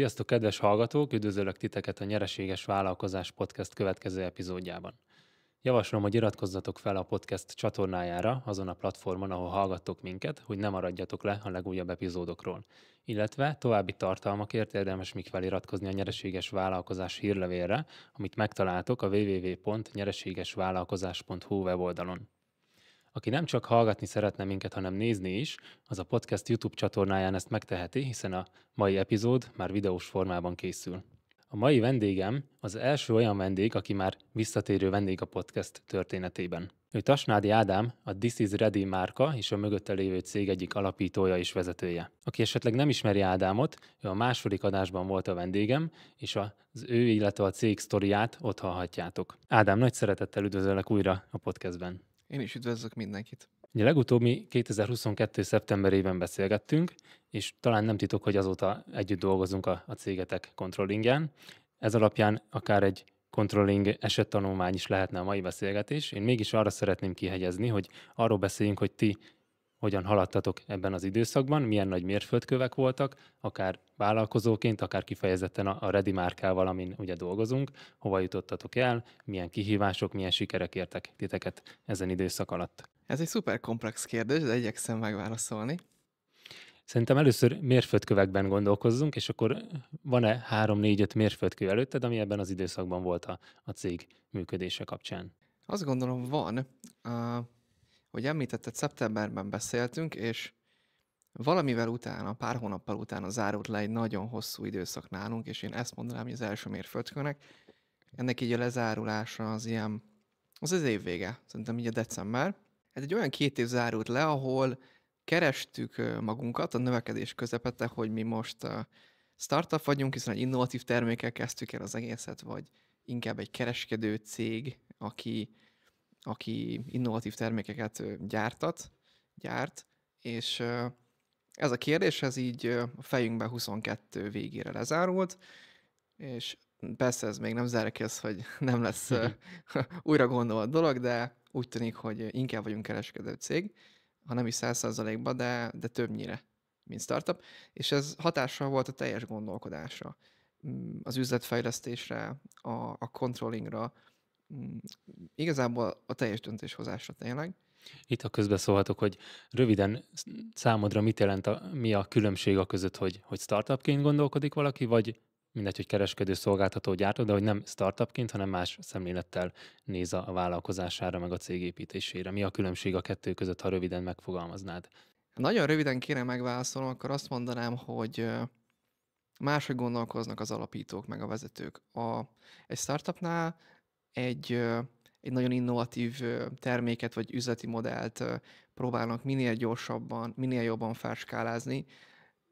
Sziasztok, kedves hallgatók! Üdvözöllek titeket a Nyereséges Vállalkozás Podcast következő epizódjában. Javaslom, hogy iratkozzatok fel a podcast csatornájára azon a platformon, ahol hallgattok minket, hogy ne maradjatok le a legújabb epizódokról. Illetve további tartalmakért érdemes még feliratkozni a Nyereséges Vállalkozás hírlevélre, amit megtaláltok a www.nyereségesvállalkozás.hu weboldalon. Aki nem csak hallgatni szeretne minket, hanem nézni is, az a podcast YouTube csatornáján ezt megteheti, hiszen a mai epizód már videós formában készül. A mai vendégem az első olyan vendég, aki már visszatérő vendég a podcast történetében. Ő Tasnádi Ádám, a This is Ready márka és a mögötte lévő cég egyik alapítója és vezetője. Aki esetleg nem ismeri Ádámot, ő a második adásban volt a vendégem, és az ő, illetve a cég sztoriát ott hallhatjátok. Ádám, nagy szeretettel üdvözöllek újra a podcastben. Én is üdvözlök mindenkit. Ugye legutóbb mi 2022. szeptemberében beszélgettünk, és talán nem titok, hogy azóta együtt dolgozunk a, a cégetek controllingen. Ez alapján akár egy controlling esettanulmány is lehetne a mai beszélgetés. Én mégis arra szeretném kihegyezni, hogy arról beszéljünk, hogy ti hogyan haladtatok ebben az időszakban, milyen nagy mérföldkövek voltak, akár vállalkozóként, akár kifejezetten a Redi márkával, amin ugye dolgozunk, hova jutottatok el, milyen kihívások, milyen sikerek értek titeket ezen időszak alatt. Ez egy szuper komplex kérdés, de igyekszem megválaszolni. Szerintem először mérföldkövekben gondolkozzunk, és akkor van-e három-négy-öt mérföldkő előtted, ami ebben az időszakban volt a, a cég működése kapcsán? Azt gondolom van hogy említetted, szeptemberben beszéltünk, és valamivel utána, pár hónappal utána zárult le egy nagyon hosszú időszak nálunk, és én ezt mondanám, hogy az első mérföldkőnek. Ennek így a lezárulása az ilyen, az az év vége, szerintem így a december. Ez hát egy olyan két év zárult le, ahol kerestük magunkat a növekedés közepette, hogy mi most startup vagyunk, hiszen egy innovatív termékkel kezdtük el az egészet, vagy inkább egy kereskedő cég, aki aki innovatív termékeket gyártat, gyárt, és ez a kérdés, ez így a fejünkben 22 végére lezárult, és persze ez még nem zerekez, hogy nem lesz újra gondolt dolog, de úgy tűnik, hogy inkább vagyunk kereskedő cég, ha nem is 100 de, de többnyire, mint startup, és ez hatással volt a teljes gondolkodásra, mm, az üzletfejlesztésre, a, a controllingra, igazából a teljes döntéshozásra tényleg. Itt a közbeszólhatok, hogy röviden számodra mit jelent, a, mi a különbség a között, hogy, hogy startupként gondolkodik valaki, vagy mindegy, hogy kereskedő, szolgáltató, gyártó, de hogy nem startupként, hanem más szemlélettel néz a vállalkozására, meg a cégépítésére. Mi a különbség a kettő között, ha röviden megfogalmaznád? nagyon röviden kéne megválaszolnom, akkor azt mondanám, hogy máshogy gondolkoznak az alapítók, meg a vezetők. A, egy startupnál egy, egy nagyon innovatív terméket vagy üzleti modellt próbálnak minél gyorsabban, minél jobban felskálázni,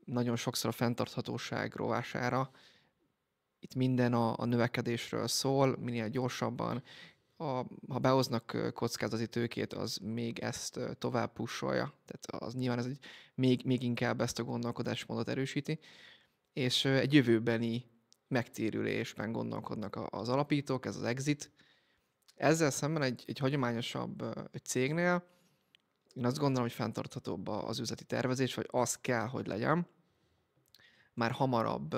nagyon sokszor a fenntarthatóság rovására. Itt minden a, a növekedésről szól, minél gyorsabban. A, ha behoznak kockázati tőkét, az még ezt tovább pusolja. Tehát az nyilván ez egy, még, még inkább ezt a gondolkodásmódot erősíti. És egy jövőbeni megtérülésben gondolkodnak az alapítók, ez az exit. Ezzel szemben egy, egy hagyományosabb egy cégnél én azt gondolom, hogy fenntarthatóbb az üzleti tervezés, vagy az kell, hogy legyen. Már hamarabb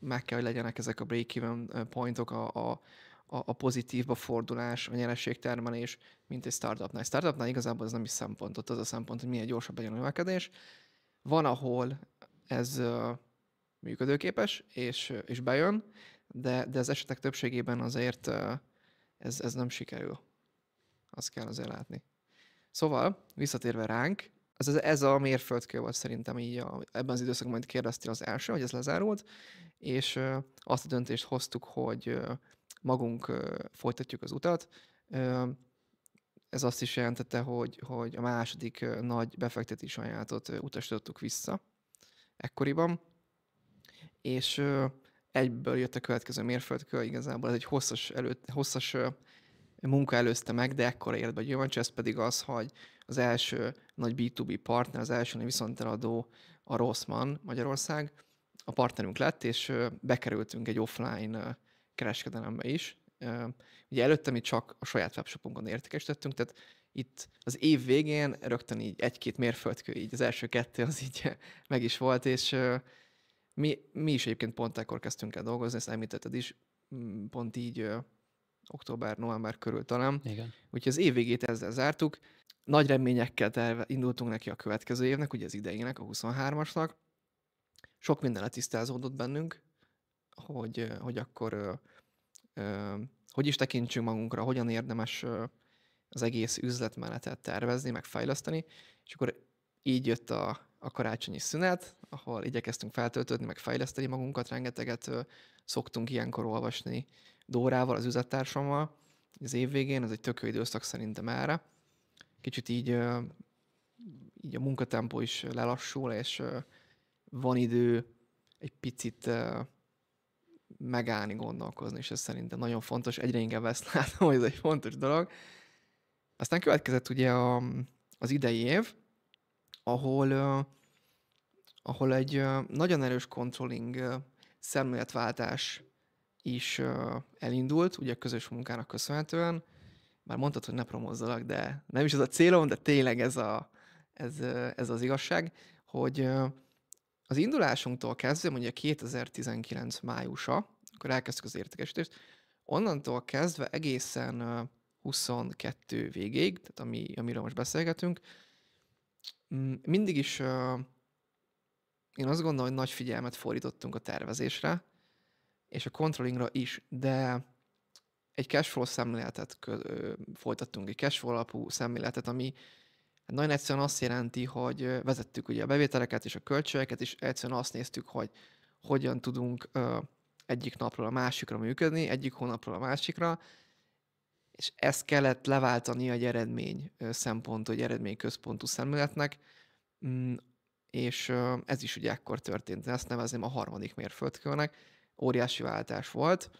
meg kell, hogy legyenek ezek a break-even pointok, a, a, a pozitívba fordulás, a nyerességtermelés, mint egy startupnál. Egy startupnál igazából ez nem is szempont, ott az a szempont, hogy milyen gyorsabb legyen a növekedés. Van, ahol ez működőképes, és, és bejön, de, de az esetek többségében azért ez, ez nem sikerül. Azt kell azért látni. Szóval, visszatérve ránk, ez, ez, ez a mérföldkő volt szerintem így a, ebben az időszakban, amit kérdeztél az első, hogy ez lezárult, és azt a döntést hoztuk, hogy magunk folytatjuk az utat. Ez azt is jelentette, hogy, hogy a második nagy befektetés ajánlatot utasítottuk vissza ekkoriban, és egyből jött a következő mérföldkő, igazából ez egy hosszas, előtt, hosszas munka előzte meg, de ekkora ért be Gyövancs, ez pedig az, hogy az első nagy B2B partner, az első nagy viszonteladó a Rossmann Magyarország, a partnerünk lett, és bekerültünk egy offline kereskedelembe is. Ugye előtte mi csak a saját webshopunkon értékesítettünk, tehát itt az év végén rögtön így egy-két mérföldkő, így az első kettő az így meg is volt, és mi, mi is egyébként pont ekkor kezdtünk el dolgozni, ezt említetted is, mm, pont így ö, október, november körül talán. Igen. Úgyhogy az év végét ezzel zártuk. Nagy reményekkel terve, indultunk neki a következő évnek, ugye az idejének, a 23-asnak. Sok minden letisztázódott bennünk, hogy, hogy akkor ö, ö, hogy is tekintsünk magunkra, hogyan érdemes az egész üzletmenetet tervezni, meg fejleszteni, és akkor így jött a a karácsonyi szünet, ahol igyekeztünk feltöltődni, meg fejleszteni magunkat, rengeteget szoktunk ilyenkor olvasni Dórával, az üzettársammal, az év végén, ez egy tökő időszak szerintem erre. Kicsit így, így a munkatempó is lelassul, és van idő egy picit megállni, gondolkozni, és ez szerintem nagyon fontos. Egyre inkább ezt látom, hogy ez egy fontos dolog. Aztán következett ugye a, az idei év, ahol, ahol egy nagyon erős controlling szemléletváltás is elindult, ugye a közös munkának köszönhetően. Már mondtad, hogy ne promozzalak, de nem is ez a célom, de tényleg ez, a, ez, ez az igazság, hogy az indulásunktól kezdve, mondjuk 2019 májusa, akkor elkezdtük az értékesítést, onnantól kezdve egészen 22 végéig, tehát ami, amiről most beszélgetünk, Mm, mindig is én azt gondolom, hogy nagy figyelmet fordítottunk a tervezésre, és a controllingra is, de egy cashflow szemléletet folytattunk, egy cashflow alapú szemléletet, ami nagyon egyszerűen azt jelenti, hogy vezettük ugye a bevételeket és a költségeket, és egyszerűen azt néztük, hogy hogyan tudunk egyik napról a másikra működni, egyik hónapról a másikra, és ezt kellett leváltani egy eredmény szempont, eredmény központú szemléletnek, mm, és ez is ugye akkor történt, ezt nevezném a harmadik mérföldkőnek, óriási váltás volt,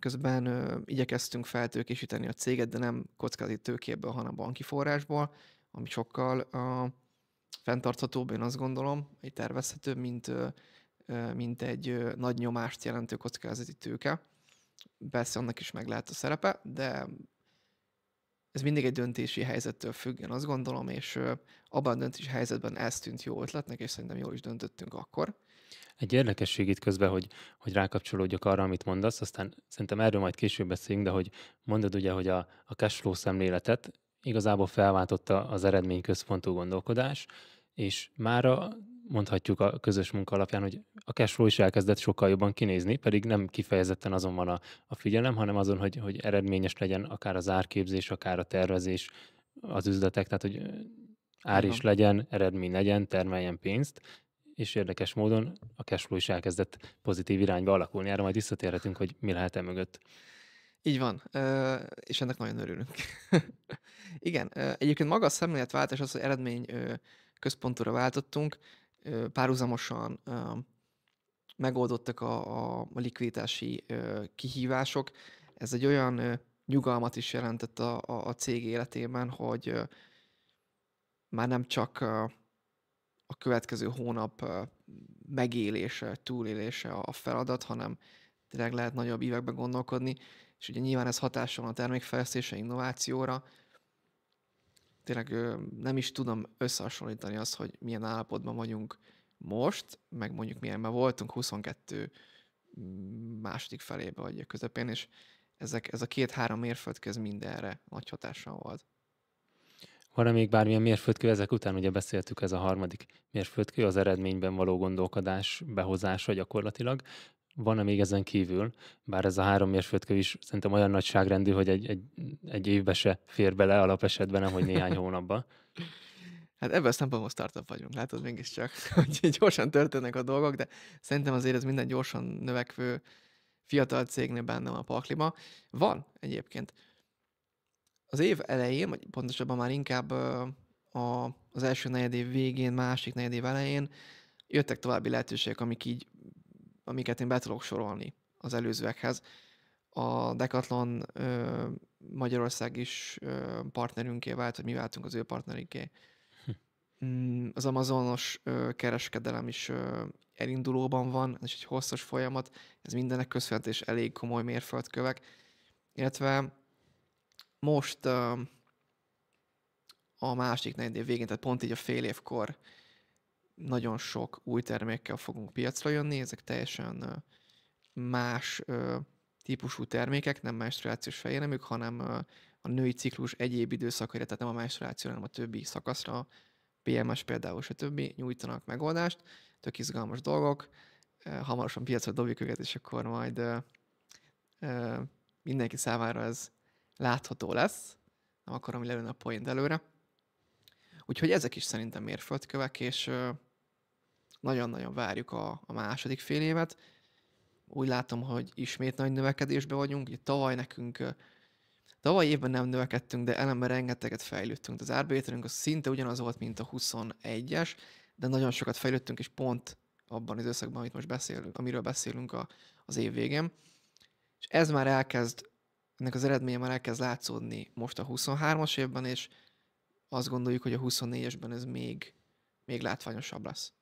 közben igyekeztünk feltőkésíteni a céget, de nem kockázati tőkéből, hanem banki forrásból, ami sokkal ö, fenntarthatóbb, én azt gondolom, egy tervezhetőbb, mint, mint egy nagy nyomást jelentő kockázati tőke persze annak is meg lehet a szerepe, de ez mindig egy döntési helyzettől függ, azt gondolom, és abban a döntési helyzetben ez tűnt jó ötletnek, és szerintem jól is döntöttünk akkor. Egy érdekesség itt közben, hogy, hogy rákapcsolódjak arra, amit mondasz, aztán szerintem erről majd később beszélünk, de hogy mondod ugye, hogy a, a flow szemléletet igazából felváltotta az eredményközpontú gondolkodás, és mára mondhatjuk a közös munka alapján, hogy a cashflow is elkezdett sokkal jobban kinézni, pedig nem kifejezetten azon van a, a figyelem, hanem azon, hogy, hogy eredményes legyen akár az árképzés, akár a tervezés, az üzletek, tehát hogy ár is legyen, eredmény legyen, termeljen pénzt, és érdekes módon a cashflow is elkezdett pozitív irányba alakulni. Erre majd visszatérhetünk, hogy mi lehet e mögött. Így van, és ennek nagyon örülünk. Igen, egyébként maga a szemléletváltás az, hogy eredmény központúra váltottunk, párhuzamosan megoldottak a, a likviditási kihívások. Ez egy olyan nyugalmat is jelentett a, a, a cég életében, hogy már nem csak a következő hónap megélése, túlélése a feladat, hanem tényleg lehet nagyobb években gondolkodni, és ugye nyilván ez hatással van a termékfejlesztése, innovációra, tényleg nem is tudom összehasonlítani azt, hogy milyen állapotban vagyunk most, meg mondjuk milyen, mert voltunk 22 mm, második felébe, vagy a közepén, és ezek, ez a két-három mérföldköz mindenre nagy hatással volt. Van-e még bármilyen mérföldkő? Ezek után ugye beszéltük, ez a harmadik mérföldkő, az eredményben való gondolkodás behozása gyakorlatilag van-e még ezen kívül, bár ez a három mérföldkő is szerintem olyan nagyságrendű, hogy egy, egy, egy évbe se fér bele esetben, nem hogy néhány hónapban. Hát ebből a szempontból startup vagyunk, látod mégiscsak, hogy gyorsan történnek a dolgok, de szerintem azért ez minden gyorsan növekvő fiatal cégnél bennem a paklima. Van egyébként. Az év elején, vagy pontosabban már inkább a, az első negyed év végén, másik negyed év elején jöttek további lehetőségek, amik így amiket én be tudok sorolni az előzőekhez. A Decathlon ö, Magyarország is ö, partnerünké vált, hogy mi váltunk az ő partneriké. Hm. Mm, az amazonos ö, kereskedelem is ö, elindulóban van, ez egy hosszas folyamat, ez mindenek köszönhető és elég komoly mérföldkövek. Illetve most ö, a másik negyedév végén, tehát pont így a fél évkor nagyon sok új termékkel fogunk piacra jönni, ezek teljesen más típusú termékek, nem menstruációs fejéremük, hanem a női ciklus egyéb időszakaira, tehát nem a menstruációra, hanem a többi szakaszra, PMS például, stb. nyújtanak megoldást, tök izgalmas dolgok, hamarosan piacra dobjuk őket, és akkor majd mindenki számára ez látható lesz. Nem akarom lelőni a point előre. Úgyhogy ezek is szerintem mérföldkövek, és nagyon-nagyon várjuk a, a második fél évet. Úgy látom, hogy ismét nagy növekedésben vagyunk. Ugye tavaly nekünk Tavaly évben nem növekedtünk, de ellenben rengeteget fejlődtünk. Az árbevételünk az szinte ugyanaz volt, mint a 21-es, de nagyon sokat fejlődtünk, és pont abban az összegben, amit most beszélünk, amiről beszélünk a, az év végén. És ez már elkezd, ennek az eredménye már elkezd látszódni most a 23-as évben, és azt gondoljuk, hogy a 24-esben ez még, még látványosabb lesz.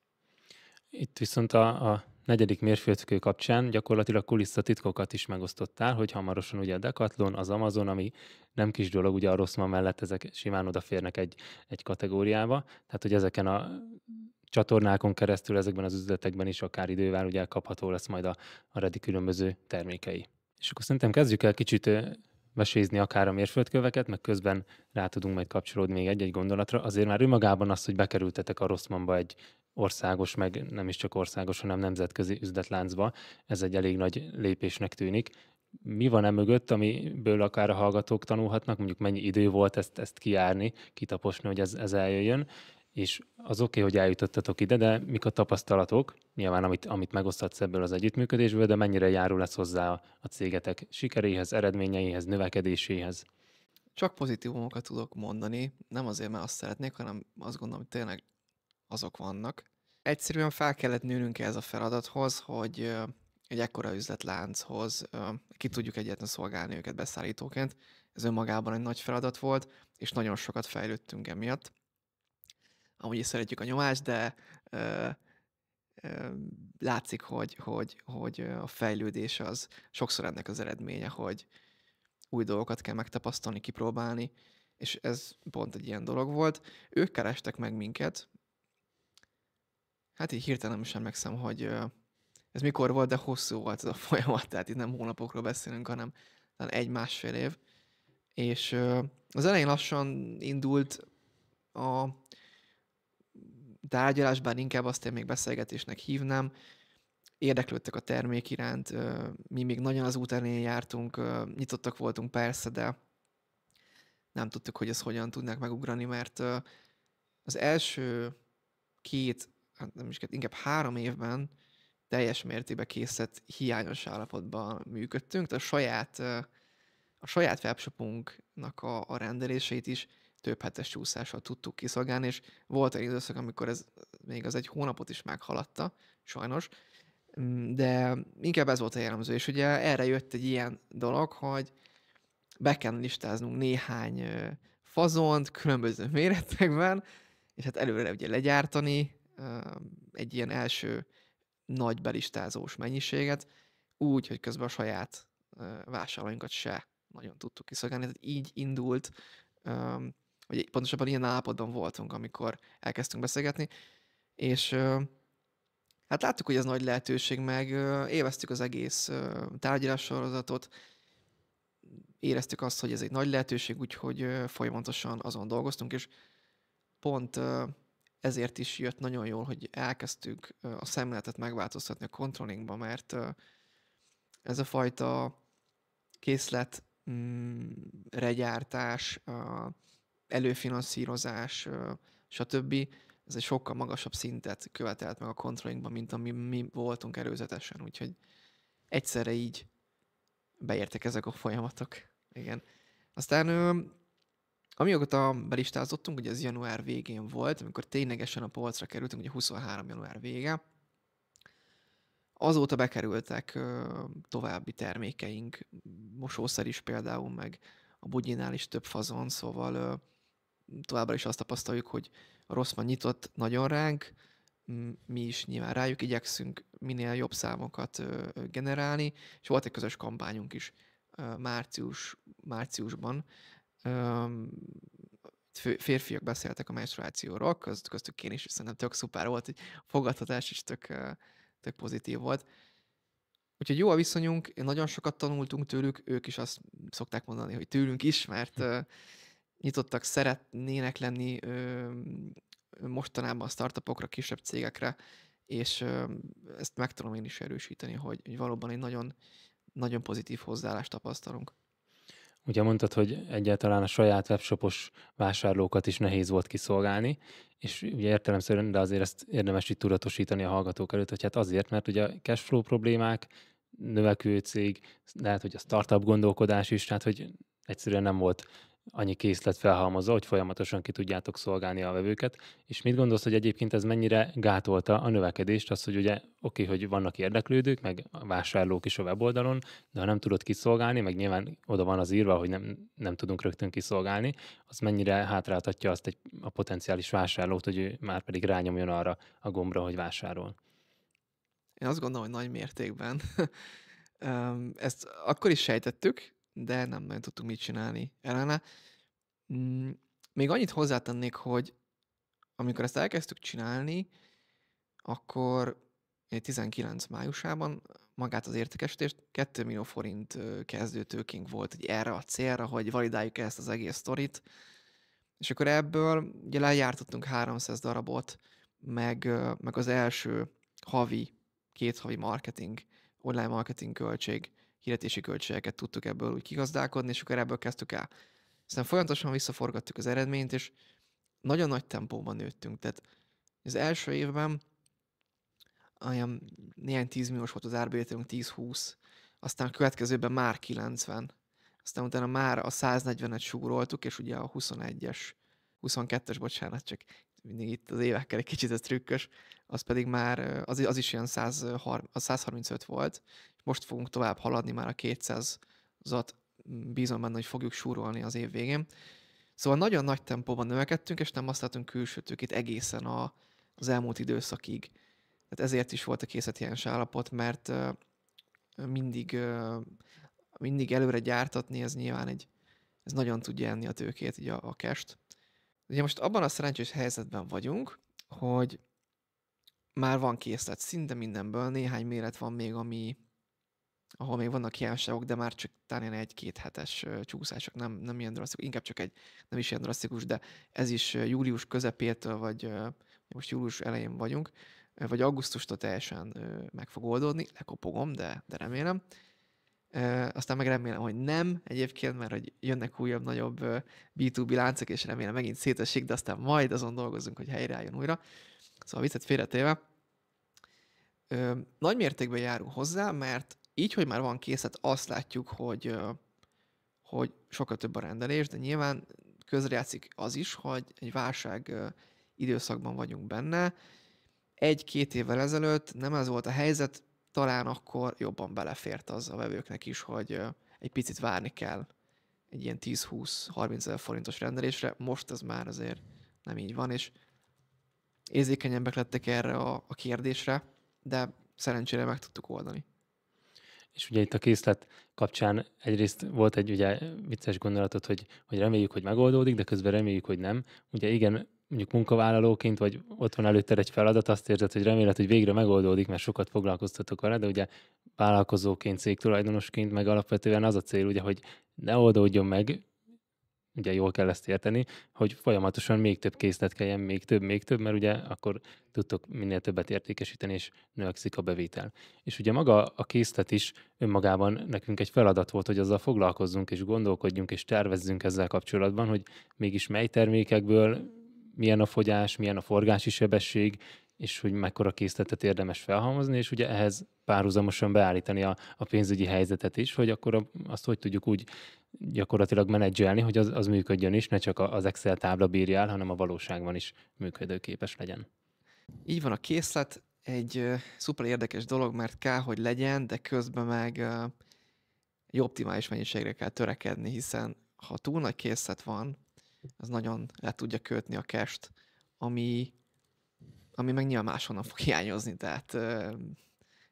Itt viszont a, a negyedik mérföldkő kapcsán gyakorlatilag kulisszatitkokat is megosztottál, hogy hamarosan ugye a Decathlon, az Amazon, ami nem kis dolog, ugye a Rossman mellett ezek simán odaférnek egy, egy kategóriába, tehát hogy ezeken a csatornákon keresztül ezekben az üzletekben is akár idővel ugye kapható lesz majd a, a Redi különböző termékei. És akkor szerintem kezdjük el kicsit vesézni akár a mérföldköveket, meg közben rá tudunk majd kapcsolódni még egy-egy gondolatra. Azért már önmagában az, hogy bekerültetek a Rosszmanba egy, országos, meg nem is csak országos, hanem nemzetközi üzletláncba. Ez egy elég nagy lépésnek tűnik. Mi van e mögött, amiből akár a hallgatók tanulhatnak, mondjuk mennyi idő volt ezt, ezt kiárni, kitaposni, hogy ez, ez eljöjjön, és az oké, okay, hogy eljutottatok ide, de mik a tapasztalatok, nyilván amit, amit megosztatsz ebből az együttműködésből, de mennyire járul lesz hozzá a, a cégetek sikeréhez, eredményeihez, növekedéséhez? Csak pozitívumokat tudok mondani, nem azért, mert azt szeretnék, hanem azt gondolom, hogy tényleg azok vannak. Egyszerűen fel kellett nőnünk ez a feladathoz, hogy egy ekkora üzletlánchoz ki tudjuk egyetlen szolgálni őket beszállítóként. Ez önmagában egy nagy feladat volt, és nagyon sokat fejlődtünk emiatt. Amúgy is szeretjük a nyomást, de ö, ö, látszik, hogy, hogy, hogy a fejlődés az sokszor ennek az eredménye, hogy új dolgokat kell megtapasztalni, kipróbálni, és ez pont egy ilyen dolog volt. Ők kerestek meg minket, Hát így hirtelen nem is emlékszem, hogy ez mikor volt, de hosszú volt ez a folyamat, tehát itt nem hónapokról beszélünk, hanem egy-másfél év. És az elején lassan indult a tárgyalás, bár inkább azt én még beszélgetésnek hívnám, érdeklődtek a termék iránt, mi még nagyon az út elején jártunk, nyitottak voltunk persze, de nem tudtuk, hogy ezt hogyan tudnák megugrani, mert az első két hát nem is két, inkább három évben teljes mértékben készített hiányos állapotban működtünk, tehát a saját, a saját webshopunknak a, a rendelését is több hetes csúszással tudtuk kiszolgálni, és volt egy időszak, amikor ez még az egy hónapot is meghaladta, sajnos, mm, de inkább ez volt a jellemző, és ugye erre jött egy ilyen dolog, hogy be kell listáznunk néhány fazont különböző méretekben, és hát előre ugye legyártani, egy ilyen első nagy belistázós mennyiséget, úgy, hogy közben a saját vásárlóinkat se nagyon tudtuk kiszolgálni. Tehát így indult, vagy pontosabban ilyen állapotban voltunk, amikor elkezdtünk beszélgetni, és hát láttuk, hogy ez nagy lehetőség, meg élveztük az egész tárgyalássorozatot, éreztük azt, hogy ez egy nagy lehetőség, úgyhogy folyamatosan azon dolgoztunk, és pont ezért is jött nagyon jól, hogy elkezdtük a szemléletet megváltoztatni a controllingba, mert ez a fajta készlet mm, regyártás, előfinanszírozás, stb. Ez egy sokkal magasabb szintet követelt meg a controllingban, mint ami mi voltunk előzetesen, úgyhogy egyszerre így beértek ezek a folyamatok. Igen. Aztán Amióta belistázottunk, ugye ez január végén volt, amikor ténylegesen a polcra kerültünk, ugye 23 január vége, azóta bekerültek további termékeink, mosószer is például, meg a bugyinál is több fazon, szóval továbbra is azt tapasztaljuk, hogy a rossz van nyitott nagyon ránk, mi is nyilván rájuk igyekszünk minél jobb számokat generálni, és volt egy közös kampányunk is március, márciusban, férfiak beszéltek a menstruációról, közt, köztük én is, és szerintem tök szuper volt, hogy fogadhatás is tök, tök pozitív volt. Úgyhogy jó a viszonyunk, nagyon sokat tanultunk tőlük, ők is azt szokták mondani, hogy tőlünk is, mert nyitottak, szeretnének lenni mostanában a startupokra, kisebb cégekre, és ezt meg tudom én is erősíteni, hogy, hogy valóban egy nagyon, nagyon pozitív hozzáállást tapasztalunk. Ugye mondtad, hogy egyáltalán a saját webshopos vásárlókat is nehéz volt kiszolgálni, és ugye értelemszerűen, de azért ezt érdemes itt tudatosítani a hallgatók előtt, hogy hát azért, mert ugye cashflow problémák, növekvő cég, lehet, hogy a startup gondolkodás is, tehát hogy egyszerűen nem volt annyi készlet felhalmozza, hogy folyamatosan ki tudjátok szolgálni a vevőket. És mit gondolsz, hogy egyébként ez mennyire gátolta a növekedést, az, hogy ugye oké, okay, hogy vannak érdeklődők, meg vásárlók is a weboldalon, de ha nem tudod kiszolgálni, meg nyilván oda van az írva, hogy nem, nem tudunk rögtön kiszolgálni, az mennyire hátráltatja azt egy, a potenciális vásárlót, hogy ő már pedig rányomjon arra a gombra, hogy vásárol. Én azt gondolom, hogy nagy mértékben. Ezt akkor is sejtettük, de nem nagyon tudtuk mit csinálni ellene. Mm, még annyit hozzátennék, hogy amikor ezt elkezdtük csinálni, akkor 19 májusában magát az értékesítést 2 millió forint kezdőtőkénk volt hogy erre a célra, hogy validáljuk ezt az egész sztorit. És akkor ebből ugye lejártottunk 300 darabot, meg, meg az első havi, két havi marketing, online marketing költség hirdetési költségeket tudtuk ebből úgy kigazdálkodni, és akkor ebből kezdtük el. Aztán folyamatosan visszaforgattuk az eredményt, és nagyon nagy tempóban nőttünk. Tehát az első évben olyan néhány 10 volt az árbevételünk, 10-20, aztán a következőben már 90, aztán utána már a 140-et súroltuk, és ugye a 21-es, 22-es, bocsánat, csak mindig itt az évekkel egy kicsit ez trükkös, az pedig már, az, az is ilyen 130, az 135 volt, és most fogunk tovább haladni már a 200-at, bízom benne, hogy fogjuk súrolni az év végén. Szóval nagyon nagy tempóban növekedtünk, és nem azt látunk külső egészen a, az elmúlt időszakig. Tehát ezért is volt a készlethiányos állapot, mert mindig, mindig előre gyártatni, ez nyilván egy, ez nagyon tudja enni a tőkét, így a, a kest. Ugye most abban a szerencsés helyzetben vagyunk, hogy már van készlet szinte mindenből, néhány méret van még, ami, ahol még vannak hiányosságok, de már csak talán egy-két hetes csúszások, nem, nem ilyen drasztikus, inkább csak egy, nem is ilyen drasztikus, de ez is július közepétől, vagy most július elején vagyunk, vagy augusztustól teljesen meg fog oldódni, lekopogom, de, de remélem. Aztán meg remélem, hogy nem egyébként, mert hogy jönnek újabb, nagyobb B2B láncok, és remélem megint szétesik, de aztán majd azon dolgozunk, hogy helyreálljon újra. Szóval viccet félretéve, ö, nagy mértékben járul hozzá, mert így, hogy már van készlet, azt látjuk, hogy, ö, hogy sokkal több a rendelés, de nyilván közrejátszik az is, hogy egy válság ö, időszakban vagyunk benne. Egy-két évvel ezelőtt nem ez volt a helyzet, talán akkor jobban belefért az a vevőknek is, hogy ö, egy picit várni kell egy ilyen 10-20-30 ezer forintos rendelésre. Most ez már azért nem így van, és érzékenyebbek lettek erre a, a kérdésre, de szerencsére meg tudtuk oldani. És ugye itt a készlet kapcsán egyrészt volt egy ugye vicces gondolatot, hogy, hogy reméljük, hogy megoldódik, de közben reméljük, hogy nem. Ugye igen, mondjuk munkavállalóként, vagy ott van előtted egy feladat, azt érzed, hogy reméled, hogy végre megoldódik, mert sokat foglalkoztatok vele, de ugye vállalkozóként, cégtulajdonosként meg alapvetően az a cél, ugye, hogy ne oldódjon meg, ugye jól kell ezt érteni, hogy folyamatosan még több készlet kelljen, még több, még több, mert ugye akkor tudtok minél többet értékesíteni, és növekszik a bevétel. És ugye maga a készlet is önmagában nekünk egy feladat volt, hogy azzal foglalkozzunk, és gondolkodjunk, és tervezzünk ezzel kapcsolatban, hogy mégis mely termékekből milyen a fogyás, milyen a forgási sebesség, és hogy mekkora készletet érdemes felhalmozni, és ugye ehhez párhuzamosan beállítani a, a pénzügyi helyzetet is, hogy akkor azt hogy tudjuk úgy gyakorlatilag menedzselni, hogy az, az működjön is, ne csak az Excel tábla bírja el, hanem a valóságban is működőképes legyen. Így van, a készlet egy uh, szuper érdekes dolog, mert kell, hogy legyen, de közben meg uh, egy optimális mennyiségre kell törekedni, hiszen ha túl nagy készlet van, az nagyon le tudja kötni a kest, ami ami meg nyilván máshonnan fog hiányozni, tehát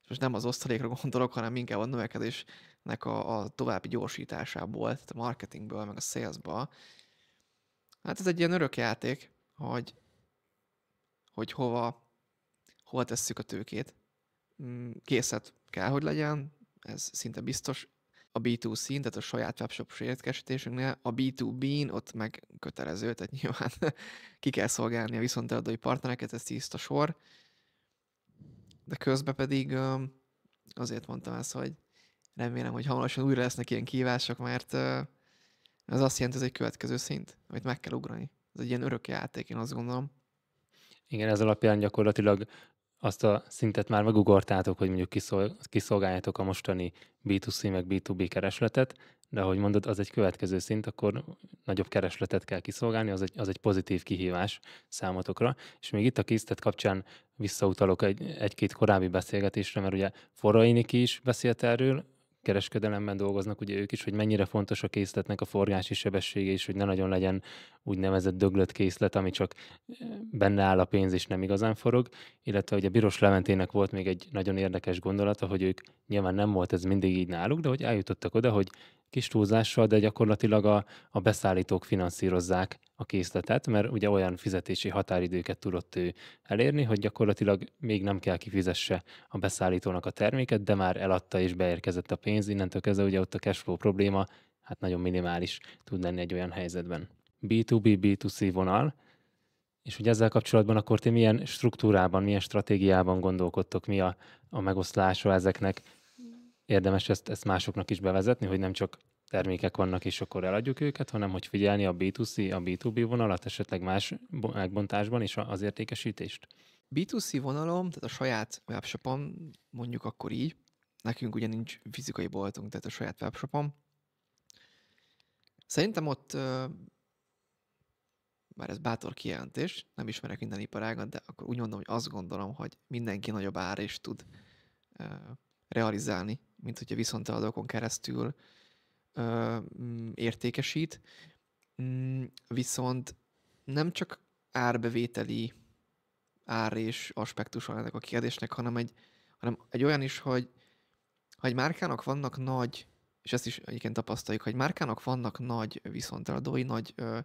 és most nem az osztalékra gondolok, hanem inkább a növekedésnek a, a további gyorsításából, tehát a marketingből, meg a salesba. Hát ez egy ilyen örök játék, hogy, hogy hova, hova tesszük a tőkét. Mm, készet kell, hogy legyen, ez szinte biztos, a B2C-n, tehát a saját webshop értékesítésünknél, a B2B-n ott meg kötelező, tehát nyilván ki kell szolgálni a viszonteladói partnereket, ez tiszta sor. De közben pedig azért mondtam ezt, hogy remélem, hogy hamarosan újra lesznek ilyen kívások, mert ez azt jelenti, ez egy következő szint, amit meg kell ugrani. Ez egy ilyen örök játék, én azt gondolom. Igen, ez alapján gyakorlatilag azt a szintet már megugortátok, hogy mondjuk kiszolgáljátok a mostani B2C meg B2B keresletet, de ahogy mondod, az egy következő szint, akkor nagyobb keresletet kell kiszolgálni, az egy, az egy pozitív kihívás számotokra. És még itt a készített kapcsán visszautalok egy, egy-két korábbi beszélgetésre, mert ugye Forainik is beszélt erről, kereskedelemben dolgoznak, ugye ők is, hogy mennyire fontos a készletnek a forgási sebessége is, hogy ne nagyon legyen úgynevezett döglött készlet, ami csak benne áll a pénz és nem igazán forog, illetve ugye Biros Leventének volt még egy nagyon érdekes gondolata, hogy ők nyilván nem volt ez mindig így náluk, de hogy eljutottak oda, hogy kis túlzással, de gyakorlatilag a, a beszállítók finanszírozzák a készletet, mert ugye olyan fizetési határidőket tudott ő elérni, hogy gyakorlatilag még nem kell kifizesse a beszállítónak a terméket, de már eladta és beérkezett a pénz, innentől kezdve ugye ott a cashflow probléma hát nagyon minimális tud lenni egy olyan helyzetben. B2B, B2C vonal, és ugye ezzel kapcsolatban akkor ti milyen struktúrában, milyen stratégiában gondolkodtok, mi a, a megoszlása ezeknek, érdemes ezt, ezt másoknak is bevezetni, hogy nem csak termékek vannak, és akkor eladjuk őket, hanem hogy figyelni a B2C, a B2B vonalat, esetleg más megbontásban és az értékesítést. B2C vonalom, tehát a saját webshopom, mondjuk akkor így, nekünk ugye nincs fizikai boltunk, tehát a saját webshopom. Szerintem ott, már ez bátor kijelentés, nem ismerek minden iparágat, de akkor úgy mondom, hogy azt gondolom, hogy mindenki nagyobb ár is tud realizálni, mint hogyha viszonteladókon keresztül ö, mm, értékesít. Mm, viszont nem csak árbevételi ár és aspektus van ennek a kérdésnek, hanem egy, hanem egy olyan is, hogy ha egy márkának vannak nagy, és ezt is egyébként tapasztaljuk, hogy márkának vannak nagy viszonteladói, nagy ö,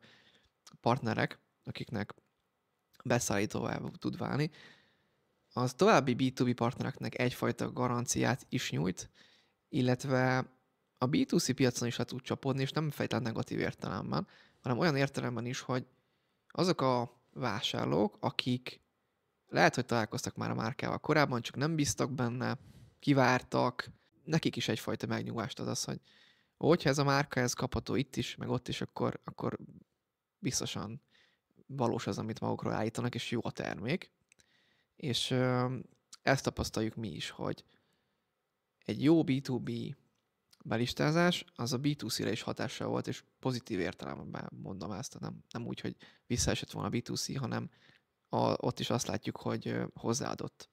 partnerek, akiknek beszállítóvá tud válni, az további B2B partnereknek egyfajta garanciát is nyújt, illetve a B2C piacon is le tud csapódni, és nem fejtelen negatív értelemben, hanem olyan értelemben is, hogy azok a vásárlók, akik lehet, hogy találkoztak már a márkával korábban, csak nem bíztak benne, kivártak, nekik is egyfajta megnyugvást ad az, hogy hogyha ez a márka, ez kapható itt is, meg ott is, akkor, akkor biztosan valós az, amit magukról állítanak, és jó a termék. És ezt tapasztaljuk mi is, hogy egy jó B2B belistázás, az a B2C-re is hatással volt, és pozitív értelemben mondom ezt, nem, nem úgy, hogy visszaesett volna a B2C, hanem a, ott is azt látjuk, hogy hozzáadott.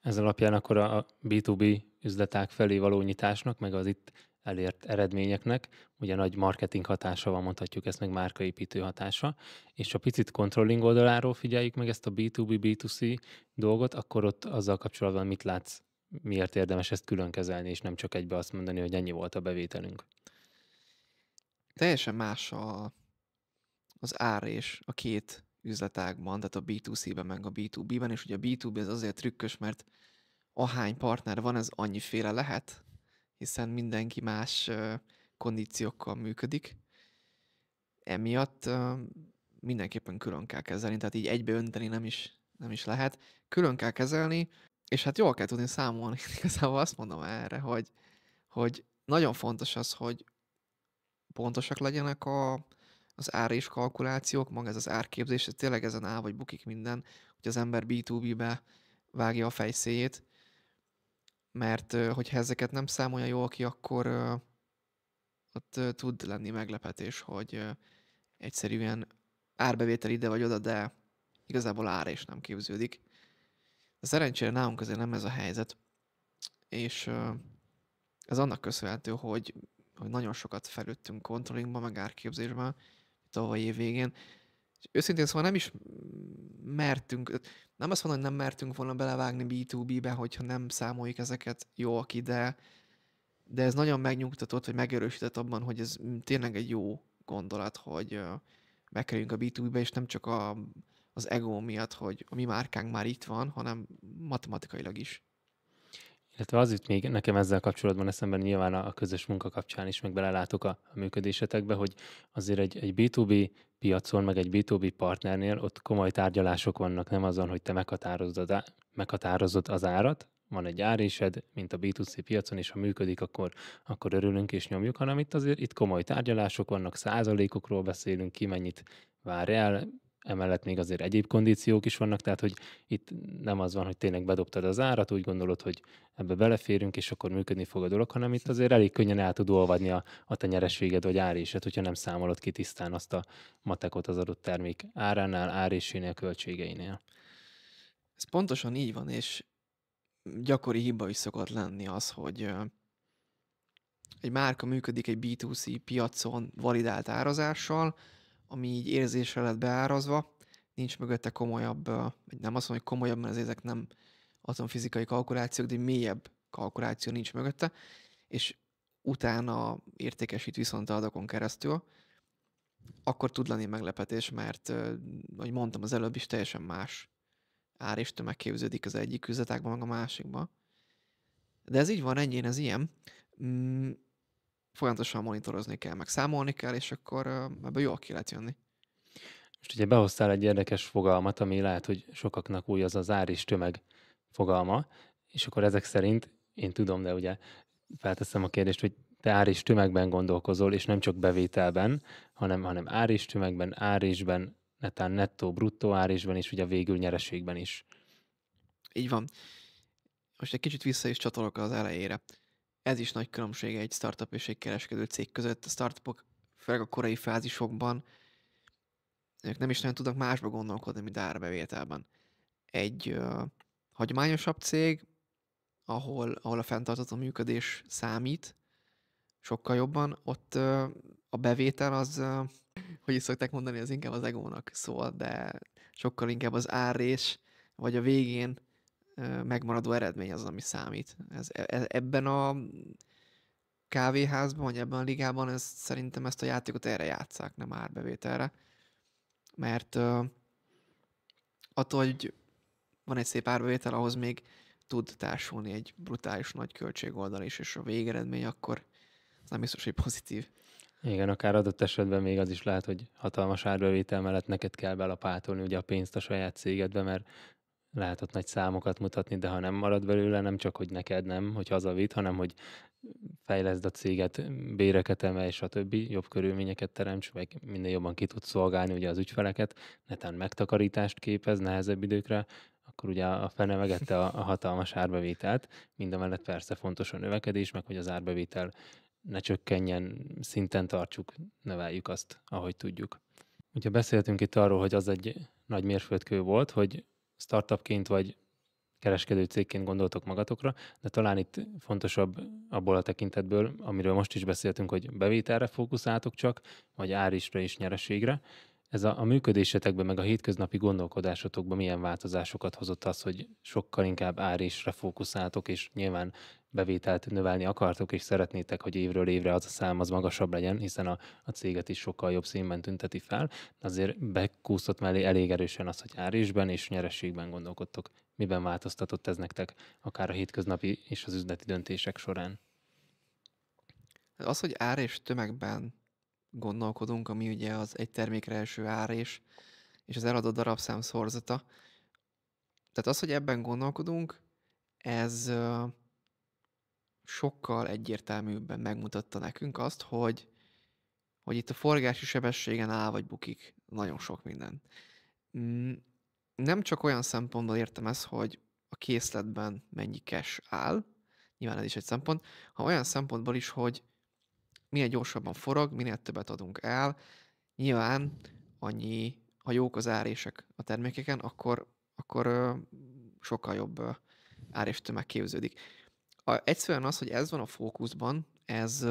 Ez alapján akkor a B2B üzleták felé való nyitásnak, meg az itt elért eredményeknek, ugye nagy marketing hatása van, mondhatjuk ezt meg márkaépítő hatása, és ha picit controlling oldaláról figyeljük meg ezt a B2B, B2C dolgot, akkor ott azzal kapcsolatban mit látsz, miért érdemes ezt külön kezelni, és nem csak egybe azt mondani, hogy ennyi volt a bevételünk. Teljesen más a, az ár és a két üzletágban, tehát a B2C-ben meg a B2B-ben, és ugye a B2B az azért trükkös, mert ahány partner van, ez annyiféle lehet, hiszen mindenki más kondíciókkal működik. Emiatt mindenképpen külön kell kezelni, tehát így egybe önteni nem is, nem is lehet. Külön kell kezelni, és hát jól kell tudni számolni. Igazából azt mondom erre, hogy, hogy nagyon fontos az, hogy pontosak legyenek a, az ár és kalkulációk, maga ez az árképzés, tényleg ezen áll, vagy bukik minden, hogy az ember B2B-be vágja a fejszéjét, mert hogyha ezeket nem számolja jól ki, akkor ott tud lenni meglepetés, hogy egyszerűen árbevétel ide vagy oda, de igazából ára is nem képződik. De szerencsére nálunk azért nem ez a helyzet, és ez annak köszönhető, hogy, hogy nagyon sokat felüttünk kontrollingba, meg árképzésben tavalyi év végén, őszintén szóval nem is mertünk, nem azt mondom, hogy nem mertünk volna belevágni B2B-be, hogyha nem számoljuk ezeket jól aki, de, de ez nagyon megnyugtatott, vagy megerősített abban, hogy ez tényleg egy jó gondolat, hogy bekerüljünk a B2B-be, és nem csak a, az ego miatt, hogy a mi márkánk már itt van, hanem matematikailag is. Illetve az jut még nekem ezzel kapcsolatban eszemben nyilván a közös munka kapcsán is meg belelátok a, a működésetekbe, hogy azért egy, egy B2B piacon, meg egy B2B partnernél ott komoly tárgyalások vannak, nem azon, hogy te meghatározod, á, meghatározod az árat, van egy árésed, mint a B2C piacon, és ha működik, akkor, akkor örülünk és nyomjuk, hanem itt azért itt komoly tárgyalások vannak, százalékokról beszélünk, ki mennyit vár el, emellett még azért egyéb kondíciók is vannak, tehát hogy itt nem az van, hogy tényleg bedobtad az árat, úgy gondolod, hogy ebbe beleférünk, és akkor működni fog a dolog, hanem itt azért elég könnyen el tud olvadni a, a te nyereséged vagy árésed, hogyha nem számolod ki tisztán azt a matekot az adott termék áránál, árésénél, költségeinél. Ez pontosan így van, és gyakori hiba is szokott lenni az, hogy egy márka működik egy B2C piacon validált árazással, ami így érzésre lett beárazva, nincs mögötte komolyabb, nem azt mondom, hogy komolyabb, mert az ezek nem atomfizikai kalkulációk, de mélyebb kalkuláció nincs mögötte, és utána értékesít viszont adakon keresztül, akkor tud lenni meglepetés, mert, ahogy mondtam az előbb is, teljesen más ár és tömeg képződik az egyik üzletágban, meg a másikban. De ez így van, ennyi, ez ilyen. Mm, folyamatosan monitorozni kell, meg számolni kell, és akkor ebből jól ki lehet jönni. Most ugye behoztál egy érdekes fogalmat, ami lehet, hogy sokaknak új az az ár és tömeg fogalma, és akkor ezek szerint, én tudom, de ugye felteszem a kérdést, hogy te ár és tömegben gondolkozol, és nem csak bevételben, hanem, hanem ár és tömegben, ár ésben, netán nettó, bruttó ár ésben, és ugye végül nyereségben is. Így van. Most egy kicsit vissza is csatolok az elejére ez is nagy különbség egy startup és egy kereskedő cég között. A startupok főleg a korai fázisokban ők nem is nagyon tudnak másba gondolkodni, mint árbevételben. Egy ö, hagyományosabb cég, ahol, ahol a fenntartató működés számít sokkal jobban, ott ö, a bevétel az, ö, hogy is szokták mondani, az inkább az egónak szól, de sokkal inkább az árrés, vagy a végén megmaradó eredmény az, ami számít. Ez, e, e, ebben a kávéházban, vagy ebben a ligában ez, szerintem ezt a játékot erre játszák, nem árbevételre. Mert uh, attól, hogy van egy szép árbevétel, ahhoz még tud társulni egy brutális nagy költségoldal is, és a végeredmény akkor az nem biztos, hogy pozitív. Igen, akár adott esetben még az is lehet, hogy hatalmas árbevétel mellett neked kell belapátolni ugye a pénzt a saját cégedbe, mert lehet ott nagy számokat mutatni, de ha nem marad belőle, nem csak, hogy neked nem, hogy hazavitt, hanem, hogy fejleszd a céget, béreket emelj, többi, jobb körülményeket teremts, meg minden jobban ki tudsz szolgálni ugye az ügyfeleket, netán megtakarítást képez nehezebb időkre, akkor ugye a fene megette a, a hatalmas árbevételt, mindemellett persze fontos a növekedés, meg hogy az árbevétel ne csökkenjen, szinten tartsuk, növeljük azt, ahogy tudjuk. Ugye beszéltünk itt arról, hogy az egy nagy mérföldkő volt, hogy startupként vagy kereskedő cégként gondoltok magatokra, de talán itt fontosabb abból a tekintetből, amiről most is beszéltünk, hogy bevételre fókuszáltok csak, vagy árisra és nyereségre, ez a, a működésetekben, meg a hétköznapi gondolkodásotokban milyen változásokat hozott az, hogy sokkal inkább árésre fókuszáltok, és nyilván bevételt növelni akartok, és szeretnétek, hogy évről évre az a szám az magasabb legyen, hiszen a, a céget is sokkal jobb színben tünteti fel. Azért bekúszott mellé elég erősen az, hogy árésben és nyerességben gondolkodtok. Miben változtatott ez nektek, akár a hétköznapi és az üzleti döntések során? Az, hogy ár és tömegben gondolkodunk, ami ugye az egy termékre első ár és, és az eladott darabszám szorzata. Tehát az, hogy ebben gondolkodunk, ez sokkal egyértelműbben megmutatta nekünk azt, hogy, hogy itt a forgási sebességen áll vagy bukik nagyon sok minden. Mm, nem csak olyan szempontból értem ezt, hogy a készletben mennyi cash áll, nyilván ez is egy szempont, ha olyan szempontból is, hogy minél gyorsabban forog, minél többet adunk el. Nyilván annyi, ha jók az árések a termékeken, akkor, akkor sokkal jobb árés tömeg képződik. A, egyszerűen az, hogy ez van a fókuszban, ez,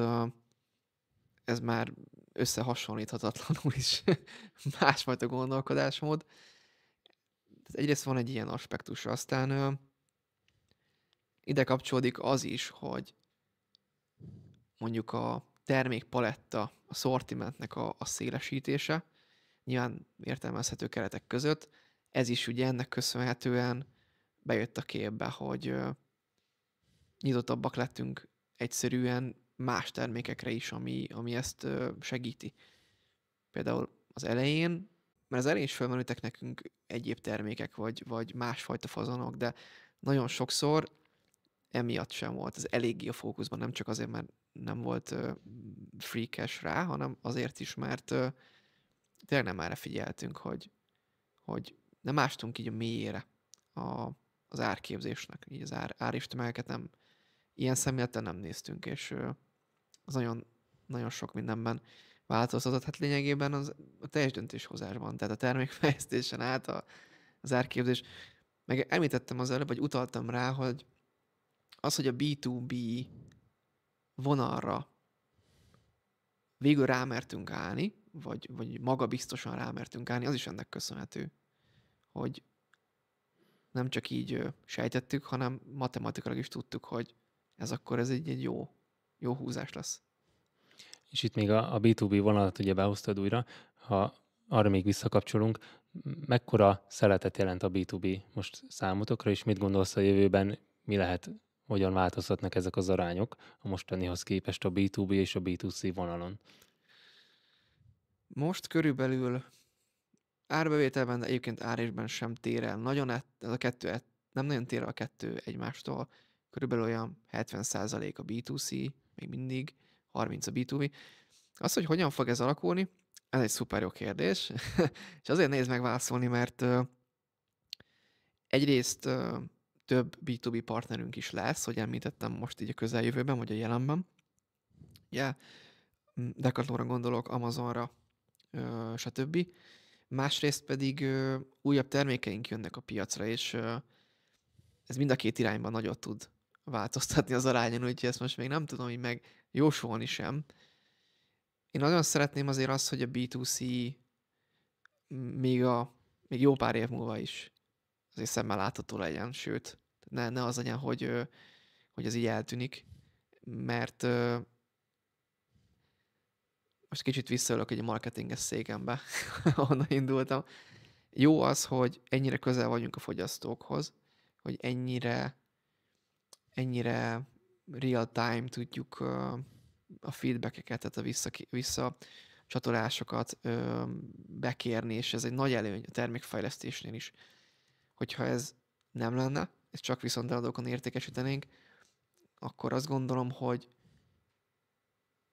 ez már összehasonlíthatatlanul is másfajta gondolkodásmód. Tehát egyrészt van egy ilyen aspektus, aztán ide kapcsolódik az is, hogy mondjuk a termékpaletta, a szortimentnek a, a szélesítése, nyilván értelmezhető keretek között. Ez is ugye ennek köszönhetően bejött a képbe, hogy nyitottabbak lettünk egyszerűen más termékekre is, ami, ami ezt segíti. Például az elején, mert az elején is felmerültek nekünk egyéb termékek, vagy, vagy másfajta fazonok, de nagyon sokszor emiatt sem volt. Ez eléggé a fókuszban, nem csak azért, mert nem volt freakes rá, hanem azért is, mert tényleg nem erre figyeltünk, hogy, hogy nem ástunk így a mélyére a, az árképzésnek, így az ár, áristömegeket nem, ilyen szemléleten nem néztünk, és az nagyon, nagyon sok mindenben változtatott, hát lényegében az, a teljes döntéshozásban, tehát a termékfejlesztésen át a, az árképzés. Meg említettem az előbb, vagy utaltam rá, hogy az, hogy a B2B vonalra végül rámertünk állni, vagy, vagy maga biztosan rámertünk állni, az is ennek köszönhető, hogy nem csak így sejtettük, hanem matematikailag is tudtuk, hogy ez akkor ez egy, egy jó, jó húzás lesz. És itt még a, a B2B vonalat ugye behoztad újra, ha arra még visszakapcsolunk, mekkora szeletet jelent a B2B most számotokra, és mit gondolsz a jövőben, mi lehet hogyan változhatnak ezek az arányok a mostanihoz képest a B2B és a B2C vonalon? Most körülbelül árbevételben, de egyébként árésben sem tér el. Nagyon et, ez a kettő et, nem nagyon tér a kettő egymástól. Körülbelül olyan 70% a B2C, még mindig, 30 a B2B. Az, hogy hogyan fog ez alakulni, ez egy szuper jó kérdés, és azért meg válaszolni, mert egyrészt több B2B partnerünk is lesz, hogy említettem most így a közeljövőben, vagy a jelenben. Yeah. Mm, Decathlonra gondolok, Amazonra, ö, stb. Másrészt pedig ö, újabb termékeink jönnek a piacra, és ö, ez mind a két irányban nagyot tud változtatni az arányon, úgyhogy ezt most még nem tudom hogy meg jósolni sem. Én nagyon szeretném azért azt, hogy a B2C még, a, még jó pár év múlva is azért szemmel látható legyen, sőt, ne, ne az legyen, hogy, hogy ez így eltűnik, mert most kicsit visszaülök egy marketinges székembe, ahonnan indultam. Jó az, hogy ennyire közel vagyunk a fogyasztókhoz, hogy ennyire, ennyire real time tudjuk a feedbackeket, tehát a vissza, vissza csatolásokat ö, bekérni, és ez egy nagy előny a termékfejlesztésnél is. Hogyha ez nem lenne, ezt csak viszont eladókon értékesítenénk, akkor azt gondolom, hogy,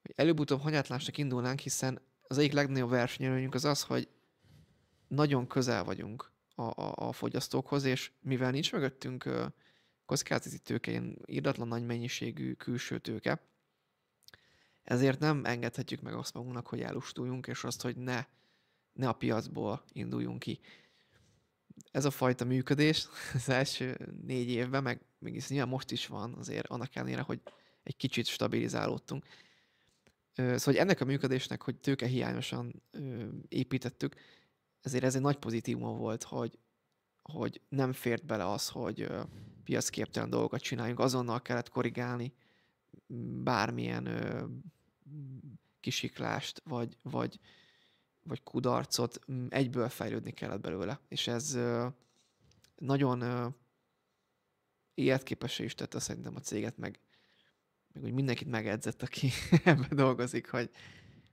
hogy előbb-utóbb hanyatlásnak indulnánk, hiszen az egyik legnagyobb versenyelőnyünk az az, hogy nagyon közel vagyunk a, a, a fogyasztókhoz, és mivel nincs mögöttünk kockázati tőke, ilyen irdatlan nagy mennyiségű külső tőke, ezért nem engedhetjük meg azt magunknak, hogy elustuljunk, és azt, hogy ne, ne a piacból induljunk ki ez a fajta működés az első négy évben, meg még nyilván most is van azért annak ellenére, hogy egy kicsit stabilizálódtunk. Szóval hogy ennek a működésnek, hogy tőke hiányosan építettük, ezért ez egy nagy pozitívum volt, hogy, hogy nem fért bele az, hogy piacképtelen dolgokat csináljunk, azonnal kellett korrigálni bármilyen kisiklást, vagy, vagy vagy kudarcot mm, egyből fejlődni kellett belőle. És ez nagyon életképesé is tette szerintem a céget, meg, meg úgy mindenkit megedzett, aki ebben dolgozik, hogy,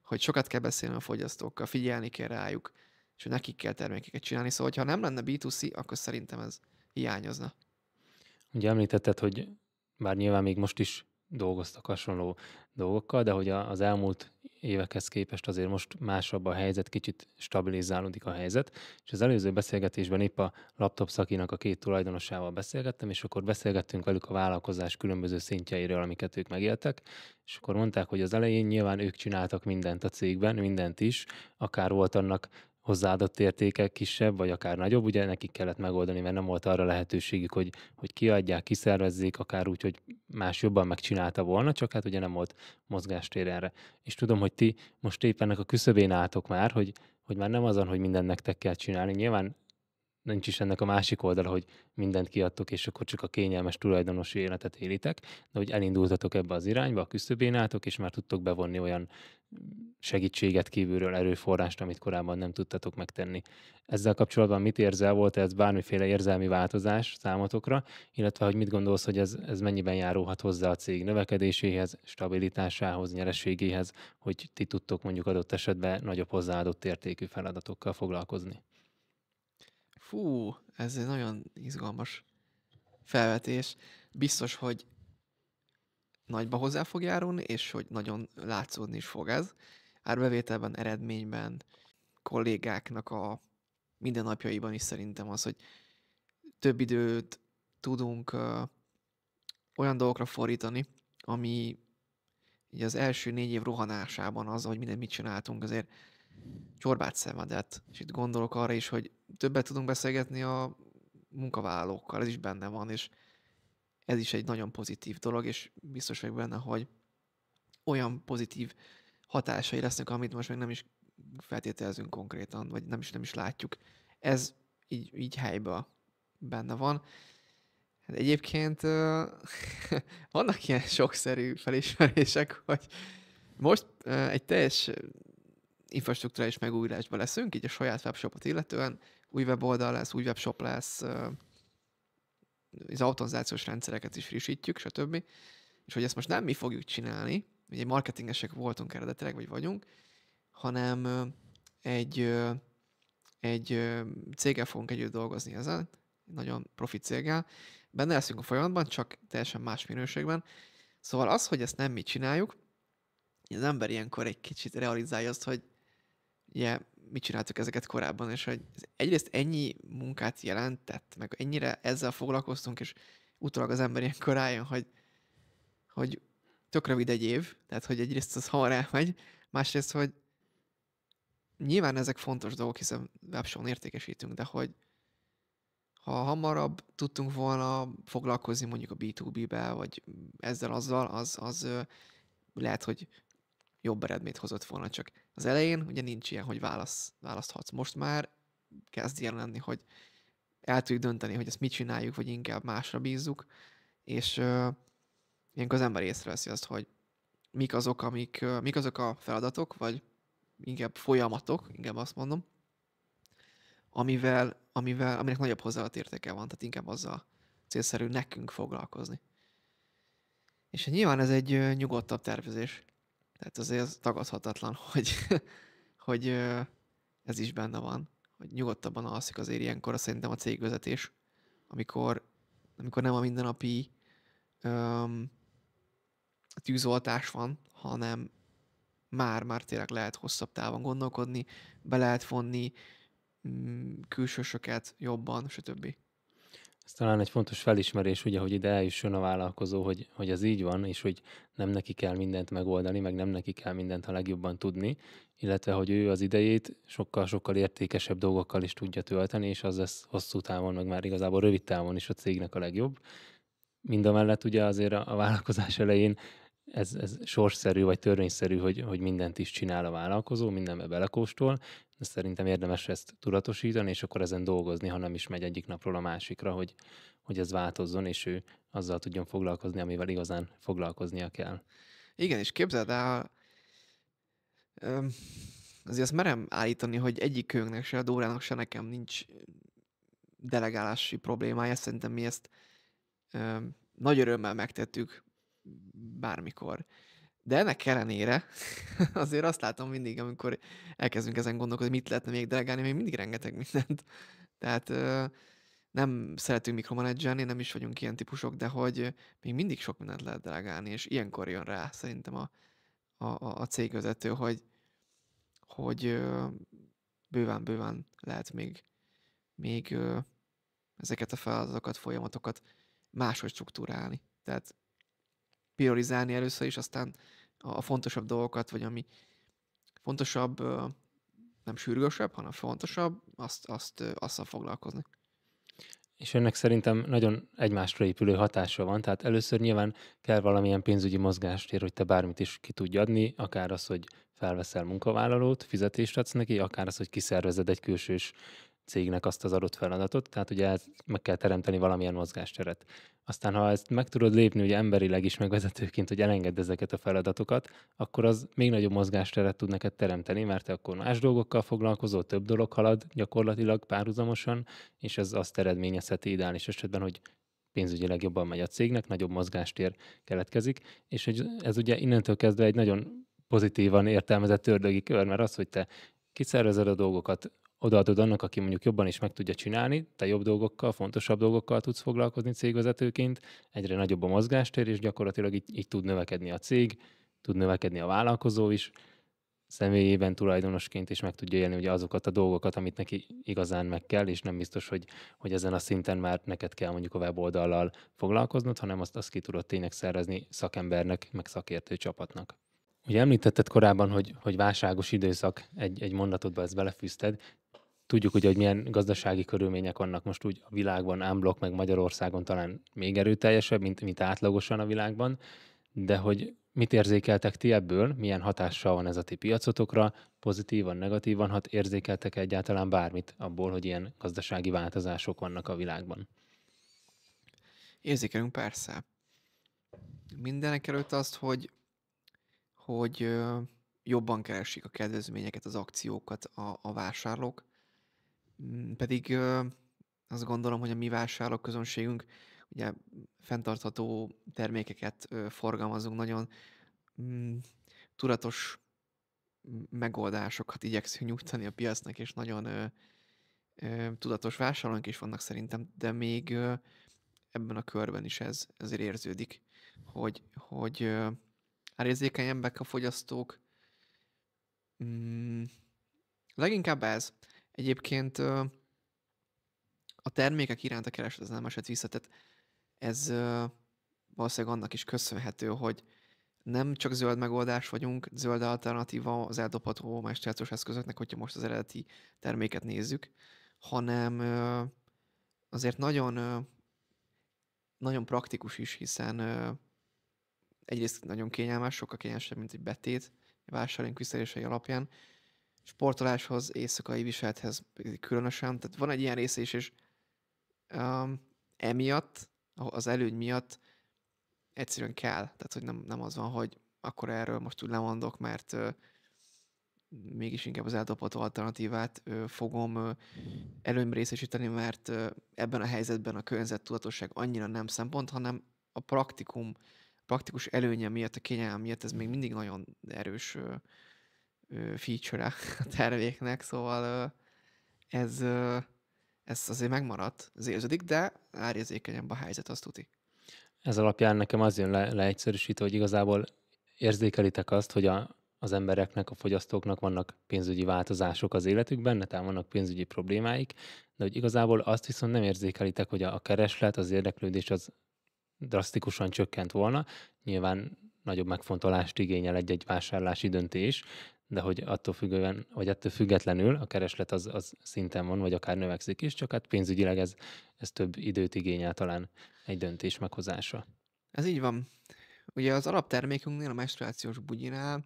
hogy sokat kell beszélni a fogyasztókkal, figyelni kell rájuk, és hogy nekik kell termékeket csinálni. Szóval, ha nem lenne B2C, akkor szerintem ez hiányozna. Ugye említetted, hogy bár nyilván még most is dolgoztak hasonló dolgokkal, de hogy az elmúlt évekhez képest azért most másabb a helyzet, kicsit stabilizálódik a helyzet, és az előző beszélgetésben épp a laptop szakinak a két tulajdonosával beszélgettem, és akkor beszélgettünk velük a vállalkozás különböző szintjeiről, amiket ők megéltek, és akkor mondták, hogy az elején nyilván ők csináltak mindent a cégben, mindent is, akár volt annak hozzáadott értéke kisebb, vagy akár nagyobb, ugye nekik kellett megoldani, mert nem volt arra lehetőségük, hogy, hogy kiadják, kiszervezzék, akár úgy, hogy más jobban megcsinálta volna, csak hát ugye nem volt mozgástér erre. És tudom, hogy ti most éppen ennek a küszöbén álltok már, hogy, hogy már nem azon, hogy mindennek te kell csinálni. Nyilván nincs is ennek a másik oldala, hogy mindent kiadtok, és akkor csak a kényelmes tulajdonosi életet élitek, de hogy elindultatok ebbe az irányba, a küszöbén álltok, és már tudtok bevonni olyan segítséget kívülről, erőforrást, amit korábban nem tudtatok megtenni. Ezzel kapcsolatban mit érzel, volt ez bármiféle érzelmi változás számotokra, illetve hogy mit gondolsz, hogy ez, ez mennyiben járulhat hozzá a cég növekedéséhez, stabilitásához, nyereségéhez, hogy ti tudtok mondjuk adott esetben nagyobb hozzáadott értékű feladatokkal foglalkozni? Fú, ez egy nagyon izgalmas felvetés. Biztos, hogy nagyba hozzá fog járulni, és hogy nagyon látszódni is fog ez. Árbevételben, eredményben, kollégáknak a mindennapjaiban is szerintem az, hogy több időt tudunk ö, olyan dolgokra fordítani, ami így az első négy év rohanásában az, hogy minden mit csináltunk, azért csorbát szemedet. És itt gondolok arra is, hogy többet tudunk beszélgetni a munkavállalókkal, ez is benne van, és ez is egy nagyon pozitív dolog, és biztos vagyok benne, hogy olyan pozitív hatásai lesznek, amit most még nem is feltételezünk konkrétan, vagy nem is, nem is látjuk. Ez így, így helyben benne van. Hát egyébként vannak ilyen sokszerű felismerések, hogy most egy teljes infrastruktúrális megújulásban leszünk, így a saját webshopot illetően, új weboldal lesz, új webshop lesz, az automatizációs rendszereket is frissítjük, stb. És hogy ezt most nem mi fogjuk csinálni, ugye marketingesek voltunk eredetileg, vagy vagyunk, hanem egy, egy céggel fogunk együtt dolgozni ezen, nagyon profi céggel. Benne leszünk a folyamatban, csak teljesen más minőségben. Szóval az, hogy ezt nem mi csináljuk, az ember ilyenkor egy kicsit realizálja azt, hogy ugye mit csináltuk ezeket korábban, és hogy egyrészt ennyi munkát jelentett, meg ennyire ezzel foglalkoztunk, és utólag az ember ilyenkor rájön, hogy, hogy tök rövid egy év, tehát hogy egyrészt az hamar elmegy, másrészt, hogy nyilván ezek fontos dolgok, hiszen webshop értékesítünk, de hogy ha hamarabb tudtunk volna foglalkozni mondjuk a B2B-be, vagy ezzel-azzal, az, az lehet, hogy jobb eredményt hozott volna, csak az elején ugye nincs ilyen, hogy válasz, választhatsz. Most már kezd ilyen lenni, hogy el tudjuk dönteni, hogy ezt mit csináljuk, vagy inkább másra bízzuk, és uh, ilyenkor az ember észreveszi azt, hogy mik azok, amik, uh, mik azok a feladatok, vagy inkább folyamatok, inkább azt mondom, amivel, amivel, aminek nagyobb hozzáadott értéke van, tehát inkább az a célszerű nekünk foglalkozni. És nyilván ez egy nyugodtabb tervezés. Tehát azért az tagadhatatlan, hogy, hogy ez is benne van, hogy nyugodtabban alszik azért ilyenkor szerintem a cégvezetés, amikor, amikor nem a mindennapi um, tűzoltás van, hanem már, már tényleg lehet hosszabb távon gondolkodni, be lehet vonni mm, külsősöket jobban, stb. Ez talán egy fontos felismerés, ugye, hogy ide eljusson a vállalkozó, hogy, hogy ez így van, és hogy nem neki kell mindent megoldani, meg nem neki kell mindent a legjobban tudni, illetve hogy ő az idejét sokkal-sokkal értékesebb dolgokkal is tudja tölteni, és az lesz hosszú távon, meg már igazából rövid távon is a cégnek a legjobb. Mind a mellett ugye azért a, a vállalkozás elején ez, ez sorsszerű vagy törvényszerű, hogy, hogy mindent is csinál a vállalkozó, mindenbe belekóstol. De szerintem érdemes ezt tudatosítani, és akkor ezen dolgozni, ha nem is megy egyik napról a másikra, hogy, hogy ez változzon, és ő azzal tudjon foglalkozni, amivel igazán foglalkoznia kell. Igen, és képzeld el, azért azt merem állítani, hogy egyik kőnknek se, a Dórának se nekem nincs delegálási problémája. Szerintem mi ezt nagy örömmel megtettük bármikor. De ennek ellenére azért azt látom mindig, amikor elkezdünk ezen gondolkodni, mit lehetne még delegálni, még mindig rengeteg mindent. Tehát nem szeretünk mikromanagerni, nem is vagyunk ilyen típusok, de hogy még mindig sok mindent lehet delegálni, és ilyenkor jön rá szerintem a, a, a cégvezető, hogy, hogy bőven-bőven lehet még, még ezeket a feladatokat, folyamatokat máshogy struktúrálni. Tehát priorizálni először, és aztán a fontosabb dolgokat, vagy ami fontosabb, nem sürgősebb, hanem fontosabb, azt, azt azt foglalkozni. És ennek szerintem nagyon egymásra épülő hatása van, tehát először nyilván kell valamilyen pénzügyi mozgást ér, hogy te bármit is ki tudj adni, akár az, hogy felveszel munkavállalót, fizetést adsz neki, akár az, hogy kiszervezed egy külsős cégnek azt az adott feladatot, tehát ugye meg kell teremteni valamilyen mozgásteret. Aztán, ha ezt meg tudod lépni ugye emberileg is, megvezetőként, hogy elengedd ezeket a feladatokat, akkor az még nagyobb mozgásteret tud neked teremteni, mert te akkor más dolgokkal foglalkozol, több dolog halad gyakorlatilag párhuzamosan, és ez azt eredményezheti ideális esetben, hogy pénzügyileg jobban megy a cégnek, nagyobb mozgástér keletkezik, és hogy ez ugye innentől kezdve egy nagyon pozitívan értelmezett ördögi kör, mert az, hogy te kiszervezed a dolgokat, odaadod annak, aki mondjuk jobban is meg tudja csinálni, te jobb dolgokkal, fontosabb dolgokkal tudsz foglalkozni cégvezetőként, egyre nagyobb a mozgástér, és gyakorlatilag így, így tud növekedni a cég, tud növekedni a vállalkozó is, személyében tulajdonosként is meg tudja élni ugye azokat a dolgokat, amit neki igazán meg kell, és nem biztos, hogy, hogy ezen a szinten már neked kell mondjuk a weboldallal foglalkoznod, hanem azt, azt ki tudod tényleg szervezni szakembernek, meg szakértő csapatnak. Ugye említetted korábban, hogy, hogy válságos időszak, egy, egy mondatodba ezt belefűzted. Tudjuk ugye, hogy milyen gazdasági körülmények vannak most úgy a világban, ámblok, meg Magyarországon talán még erőteljesebb, mint, mint átlagosan a világban, de hogy mit érzékeltek ti ebből, milyen hatással van ez a ti piacotokra, pozitívan, negatívan, hát érzékeltek -e egyáltalán bármit abból, hogy ilyen gazdasági változások vannak a világban? Érzékelünk persze. Mindenek előtt azt, hogy, hogy jobban keresik a kedvezményeket, az akciókat a, a vásárlók, Mm, pedig azt gondolom, hogy a mi vásárlók közönségünk ugye fenntartható termékeket forgalmazunk, nagyon mm, tudatos mm, megoldásokat igyekszünk nyújtani a piacnak, és nagyon tudatos vásárlónk is vannak szerintem, de még ebben a körben is ez azért érződik, hogy, hogy árérzékenyek a fogyasztók. Mm, leginkább ez. Egyébként a termékek iránt a kereset az nem esett vissza, tehát ez valószínűleg annak is köszönhető, hogy nem csak zöld megoldás vagyunk, zöld alternatíva az eldobható mestercos eszközöknek, hogyha most az eredeti terméket nézzük, hanem azért nagyon, nagyon praktikus is, hiszen egyrészt nagyon kényelmes, sokkal kényelmesebb, mint egy betét, vásárlóink visszaérései alapján, sportoláshoz, éjszakai viselthez különösen. Tehát van egy ilyen része is, és um, emiatt, az előny miatt egyszerűen kell. Tehát, hogy nem, nem az van, hogy akkor erről most úgy lemondok, mert uh, mégis inkább az eldobható alternatívát uh, fogom uh, előnyb részesíteni, mert uh, ebben a helyzetben a tudatosság annyira nem szempont, hanem a praktikum, praktikus előnye miatt, a kényelme miatt ez még mindig nagyon erős uh, feature a terméknek, szóval ez, ez azért megmaradt, ez érződik, de árérzékenyebb a helyzet, azt tuti. Ez alapján nekem az jön le, leegyszerűsítő, hogy igazából érzékelitek azt, hogy a, az embereknek, a fogyasztóknak vannak pénzügyi változások az életükben, tehát vannak pénzügyi problémáik, de hogy igazából azt viszont nem érzékelitek, hogy a, a kereslet, az érdeklődés az drasztikusan csökkent volna. Nyilván nagyobb megfontolást igényel egy-egy vásárlási döntés, de hogy attól függően, vagy attól függetlenül a kereslet az, az szinten van, vagy akár növekszik is, csak hát pénzügyileg ez, ez több időt igényel talán egy döntés meghozása. Ez így van. Ugye az alaptermékünknél, a menstruációs bugyinál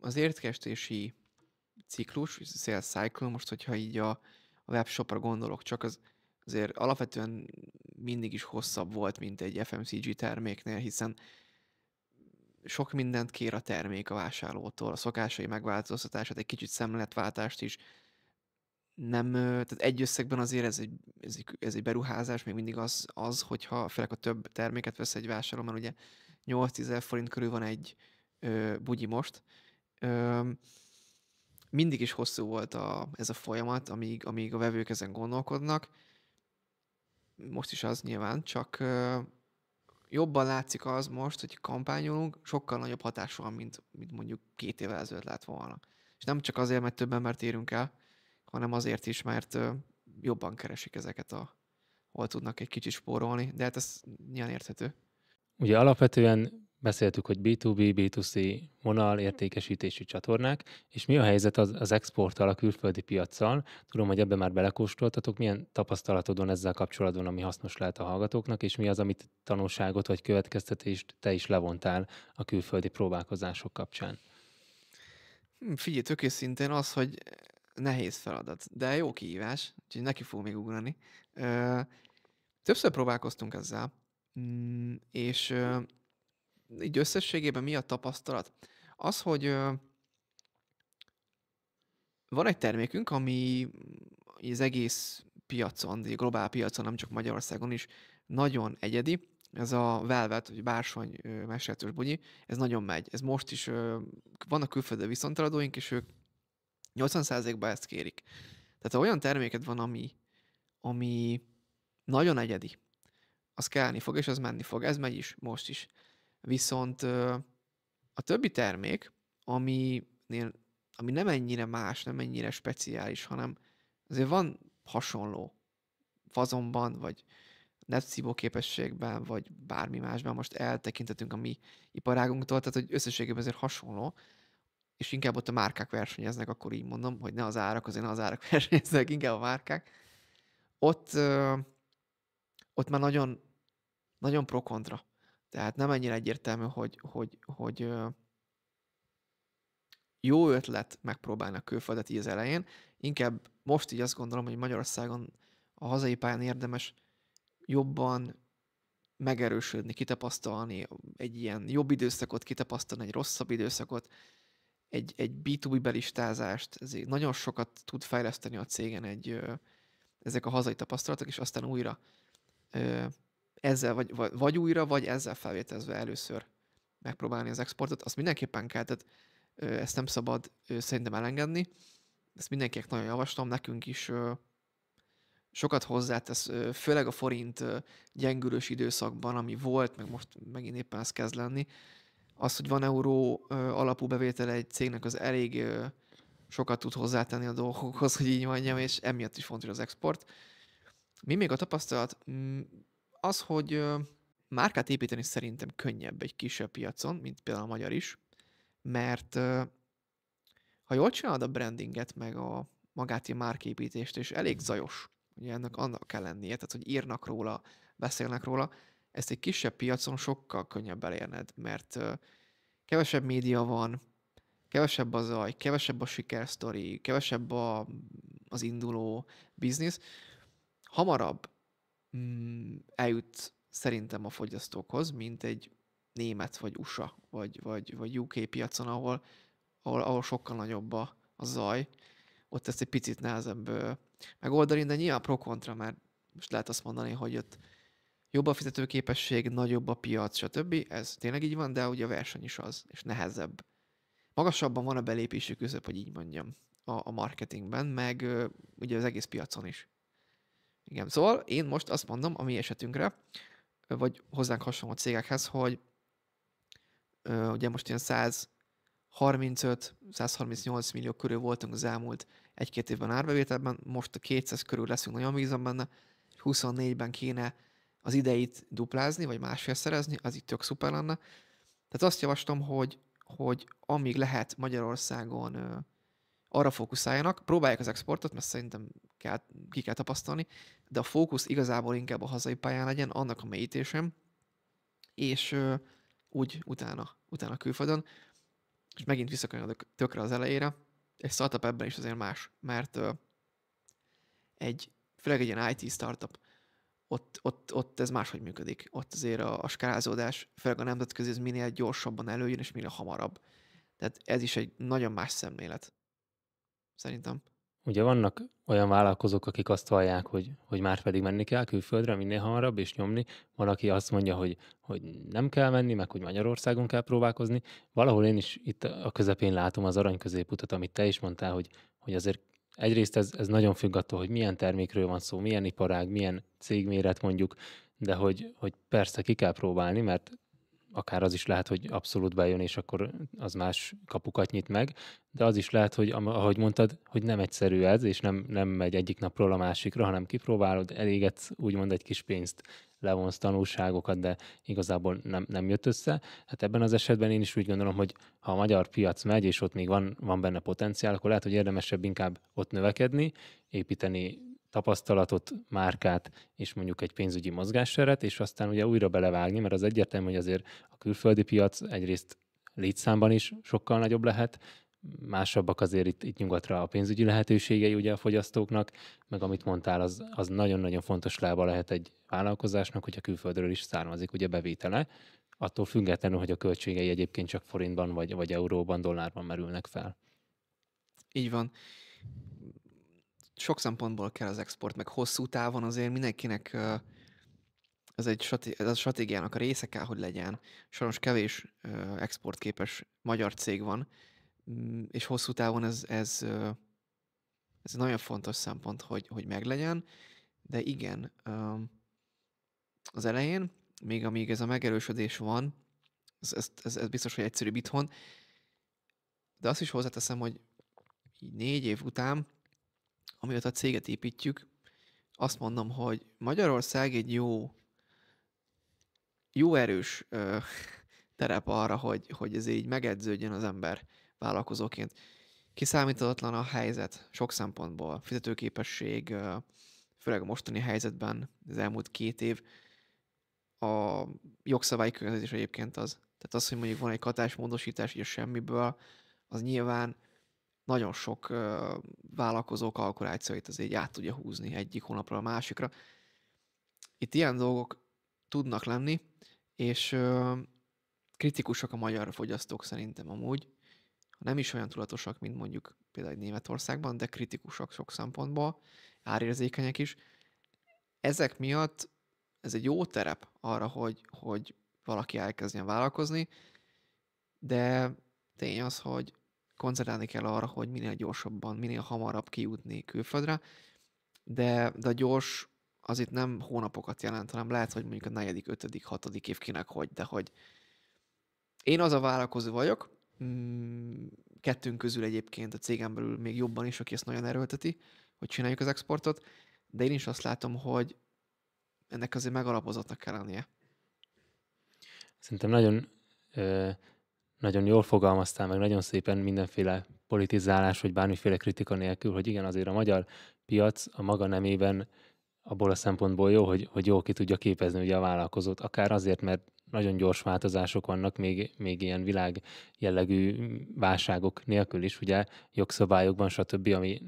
az értkestési ciklus, sales cycle, most hogyha így a, a webshopra gondolok, csak az azért alapvetően mindig is hosszabb volt, mint egy FMCG terméknél, hiszen sok mindent kér a termék a vásárlótól, a szokásai megváltoztatását, egy kicsit szemléletváltást is. Nem, tehát egy összegben azért ez egy, ez egy, ez egy beruházás, még mindig az, az, hogyha főleg a több terméket vesz egy vásárló, mert ugye 8-10 forint körül van egy ö, bugyi most. Ö, mindig is hosszú volt a, ez a folyamat, amíg, amíg a vevők ezen gondolkodnak. Most is az nyilván, csak jobban látszik az most, hogy kampányolunk, sokkal nagyobb hatás van, mint, mint mondjuk két évvel ezelőtt lett volna. És nem csak azért, mert több embert érünk el, hanem azért is, mert jobban keresik ezeket a, hol tudnak egy kicsit spórolni, de hát ez nyilván érthető. Ugye alapvetően Beszéltük, hogy B2B, B2C vonal értékesítési csatornák, és mi a helyzet az, az exporttal, a külföldi piaccal? Tudom, hogy ebbe már belekóstoltatok. Milyen tapasztalatod van ezzel kapcsolatban, ami hasznos lehet a hallgatóknak, és mi az, amit tanulságot vagy következtetést te is levontál a külföldi próbálkozások kapcsán? Figyelj, tök szintén az, hogy nehéz feladat, de jó kihívás, úgyhogy neki fog még ugrani. Többször próbálkoztunk ezzel, mm, és így összességében mi a tapasztalat? Az, hogy van egy termékünk, ami az egész piacon, de globál piacon, nem csak Magyarországon is nagyon egyedi, ez a Velvet, vagy bársony mesertős bugyi, ez nagyon megy. Ez most is, vannak külföldi viszonteladóink, és ők 80%-ban ezt kérik. Tehát ha olyan terméked van, ami, ami nagyon egyedi, az kellni fog, és az menni fog. Ez megy is, most is. Viszont a többi termék, ami, ami nem ennyire más, nem ennyire speciális, hanem azért van hasonló fazonban, vagy netszívó képességben, vagy bármi másban, most eltekintetünk a mi iparágunktól, tehát hogy összességében azért hasonló, és inkább ott a márkák versenyeznek, akkor így mondom, hogy ne az árak, azért ne az árak versenyeznek, inkább a márkák. Ott, ott már nagyon, nagyon pro-kontra tehát nem ennyire egyértelmű, hogy, hogy, hogy jó ötlet megpróbálni a külföldet így az elején. Inkább most így azt gondolom, hogy Magyarországon a hazai pályán érdemes jobban megerősödni, kitapasztalni egy ilyen jobb időszakot, kitapasztalni egy rosszabb időszakot, egy, egy B2B belistázást, ezért nagyon sokat tud fejleszteni a cégen egy, ezek a hazai tapasztalatok, és aztán újra ezzel, vagy, vagy újra, vagy ezzel felvételezve először megpróbálni az exportot, azt mindenképpen kell, tehát ö, ezt nem szabad ö, szerintem elengedni. Ezt mindenkinek nagyon javaslom, nekünk is ö, sokat hozzátesz, ö, főleg a forint ö, gyengülős időszakban, ami volt, meg most megint éppen ez kezd lenni, az, hogy van euró ö, alapú bevétele egy cégnek, az elég ö, sokat tud hozzátenni a dolgokhoz, hogy így mondjam, és emiatt is fontos az export. Mi még a tapasztalat mm, az, hogy márkát építeni szerintem könnyebb egy kisebb piacon, mint például a magyar is, mert ha jól csinálod a brandinget, meg a magáti márképítést, és elég zajos, ugye ennek annak kell lennie, tehát hogy írnak róla, beszélnek róla, ezt egy kisebb piacon sokkal könnyebb elérned, mert kevesebb média van, kevesebb a zaj, kevesebb a sikersztori, kevesebb a, az induló biznisz, hamarabb Mm, eljut szerintem a fogyasztókhoz, mint egy német, vagy USA, vagy, vagy, vagy UK piacon, ahol, ahol, ahol sokkal nagyobb a, a zaj, ott ezt egy picit nehezebb megoldani, de nyilván pro-kontra mert most lehet azt mondani, hogy ott jobb a fizetőképesség, nagyobb a piac, stb. Ez tényleg így van, de ugye a verseny is az, és nehezebb. Magasabban van a belépési küszöb, hogy így mondjam, a, a marketingben, meg ugye az egész piacon is. Igen, szóval én most azt mondom a mi esetünkre, vagy hozzánk hasonló cégekhez, hogy ugye most ilyen 135-138 millió körül voltunk az elmúlt egy-két évben árbevételben, most a 200 körül leszünk, nagyon bízom benne, 24-ben kéne az ideit duplázni, vagy másfél szerezni, az itt tök szuper lenne. Tehát azt javaslom, hogy, hogy amíg lehet Magyarországon arra fókuszáljanak, próbálják az exportot, mert szerintem kell, ki kell tapasztalni, de a fókusz igazából inkább a hazai pályán legyen, annak a mélyítésem, és ö, úgy utána, utána külföldön. És megint visszakanyadok tökre az elejére, egy startup ebben is azért más, mert ö, egy, főleg egy ilyen IT startup, ott, ott, ott ez máshogy működik. Ott azért a, a skálázódás, főleg a nemzetközi, ez minél gyorsabban előjön, és minél hamarabb. Tehát ez is egy nagyon más szemlélet szerintem. Ugye vannak olyan vállalkozók, akik azt hallják, hogy, hogy már pedig menni kell külföldre minél hamarabb és nyomni. Van, aki azt mondja, hogy, hogy nem kell menni, meg hogy Magyarországon kell próbálkozni. Valahol én is itt a közepén látom az arany középutat, amit te is mondtál, hogy, hogy azért egyrészt ez, ez nagyon függ attól, hogy milyen termékről van szó, milyen iparág, milyen cégméret mondjuk, de hogy, hogy persze ki kell próbálni, mert akár az is lehet, hogy abszolút bejön, és akkor az más kapukat nyit meg, de az is lehet, hogy ahogy mondtad, hogy nem egyszerű ez, és nem, nem megy egyik napról a másikra, hanem kipróbálod, elégetsz úgymond egy kis pénzt, levonsz tanulságokat, de igazából nem, nem jött össze. Hát ebben az esetben én is úgy gondolom, hogy ha a magyar piac megy, és ott még van, van benne potenciál, akkor lehet, hogy érdemesebb inkább ott növekedni, építeni tapasztalatot, márkát és mondjuk egy pénzügyi mozgásseret, és aztán ugye újra belevágni, mert az egyértelmű, hogy azért a külföldi piac egyrészt létszámban is sokkal nagyobb lehet, másabbak azért itt, itt nyugatra a pénzügyi lehetőségei ugye a fogyasztóknak, meg amit mondtál, az, az nagyon-nagyon fontos lába lehet egy vállalkozásnak, hogyha külföldről is származik ugye bevétele, attól függetlenül, hogy a költségei egyébként csak forintban vagy, vagy euróban, dollárban merülnek fel. Így van sok szempontból kell az export, meg hosszú távon azért mindenkinek ez egy ez a stratégiának a része kell, hogy legyen. Sajnos kevés exportképes magyar cég van, mm, és hosszú távon ez, ez, ez egy nagyon fontos szempont, hogy, hogy meglegyen, de igen, az elején, még amíg ez a megerősödés van, ez, ez, ez, ez biztos, hogy egyszerűbb itthon, de azt is hozzáteszem, hogy így négy év után amióta a céget építjük, azt mondom, hogy Magyarország egy jó, jó erős ö, terep arra, hogy, hogy ez így megedződjön az ember vállalkozóként. Kiszámíthatatlan a helyzet sok szempontból. Fizetőképesség, ö, főleg a mostani helyzetben, az elmúlt két év, a környezet is egyébként az. Tehát az, hogy mondjuk van egy katás módosítás, a semmiből, az nyilván nagyon sok ö, vállalkozó kalkulációit azért át tudja húzni egyik hónapra a másikra. Itt ilyen dolgok tudnak lenni, és kritikusak a magyar fogyasztók szerintem amúgy. Nem is olyan tudatosak, mint mondjuk például Németországban, de kritikusak sok szempontból, árérzékenyek is. Ezek miatt ez egy jó terep arra, hogy, hogy valaki elkezdjen vállalkozni, de tény az, hogy koncentrálni kell arra, hogy minél gyorsabban, minél hamarabb kijutni külföldre, de, de a gyors az itt nem hónapokat jelent, hanem lehet, hogy mondjuk a negyedik, ötödik, hatodik év kinek hogy, de hogy én az a vállalkozó vagyok, mm, kettőnk közül egyébként a cégem belül még jobban is, aki ezt nagyon erőlteti, hogy csináljuk az exportot, de én is azt látom, hogy ennek azért megalapozottnak kell lennie. Szerintem nagyon nagyon jól fogalmaztál meg, nagyon szépen mindenféle politizálás, vagy bármiféle kritika nélkül, hogy igen, azért a magyar piac a maga nemében abból a szempontból jó, hogy, hogy jól ki tudja képezni ugye a vállalkozót, akár azért, mert nagyon gyors változások vannak, még, még ilyen világ jellegű válságok nélkül is, ugye jogszabályokban, stb., ami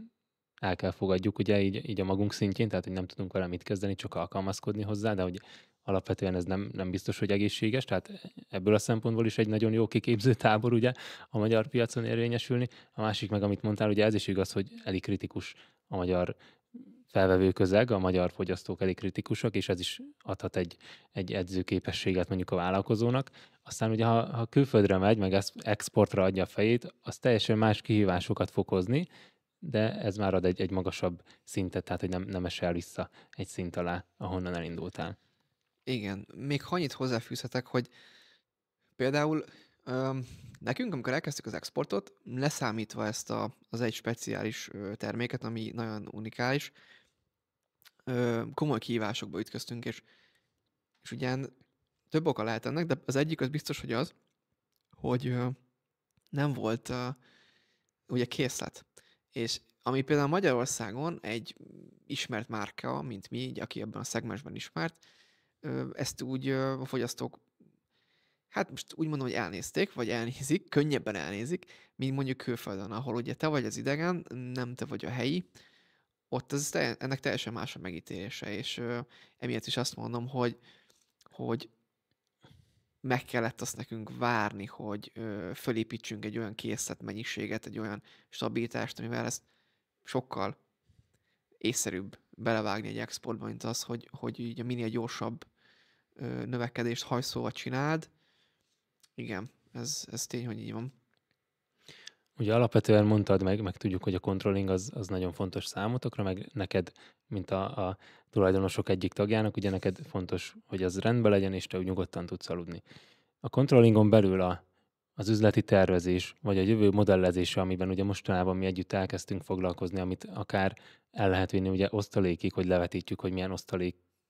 el kell fogadjuk, ugye így, így a magunk szintjén, tehát hogy nem tudunk vele mit kezdeni, csak alkalmazkodni hozzá, de hogy alapvetően ez nem, nem biztos, hogy egészséges, tehát ebből a szempontból is egy nagyon jó kiképző tábor ugye a magyar piacon érvényesülni. A másik meg, amit mondtál, ugye ez is igaz, hogy elég kritikus a magyar felvevő közeg, a magyar fogyasztók elég kritikusak, és ez is adhat egy, egy edzőképességet mondjuk a vállalkozónak. Aztán ugye, ha, ha külföldre megy, meg ezt exportra adja a fejét, az teljesen más kihívásokat fog hozni, de ez már ad egy, egy magasabb szintet, tehát hogy nem, nem esel vissza egy szint alá, ahonnan elindultál. Igen, még annyit hozzáfűzhetek, hogy például ö, nekünk, amikor elkezdtük az exportot, leszámítva ezt a, az egy speciális ö, terméket, ami nagyon unikális, ö, komoly kihívásokba ütköztünk, és, és ugye több oka lehet ennek, de az egyik az biztos, hogy az, hogy ö, nem volt ö, ugye készlet és ami például Magyarországon egy ismert márka, mint mi, így, aki ebben a szegmensben ismert, ezt úgy a fogyasztók, hát most úgy mondom, hogy elnézték, vagy elnézik, könnyebben elnézik, mint mondjuk külföldön, ahol ugye te vagy az idegen, nem te vagy a helyi, ott az, ennek teljesen más a megítélése, és emiatt is azt mondom, hogy, hogy meg kellett azt nekünk várni, hogy ö, fölépítsünk egy olyan készlet mennyiséget, egy olyan stabilitást, amivel ezt sokkal észszerűbb belevágni egy exportba, mint az, hogy, hogy így a minél gyorsabb ö, növekedést hajszolva csináld. Igen, ez, ez tény, hogy így van. Ugye alapvetően mondtad, meg, meg tudjuk, hogy a controlling az, az nagyon fontos számotokra, meg neked, mint a, a tulajdonosok egyik tagjának, ugye neked fontos, hogy az rendben legyen, és te úgy nyugodtan tudsz aludni. A controllingon belül a, az üzleti tervezés, vagy a jövő modellezése, amiben ugye mostanában mi együtt elkezdtünk foglalkozni, amit akár el lehet vinni ugye osztalékig, hogy levetítjük, hogy milyen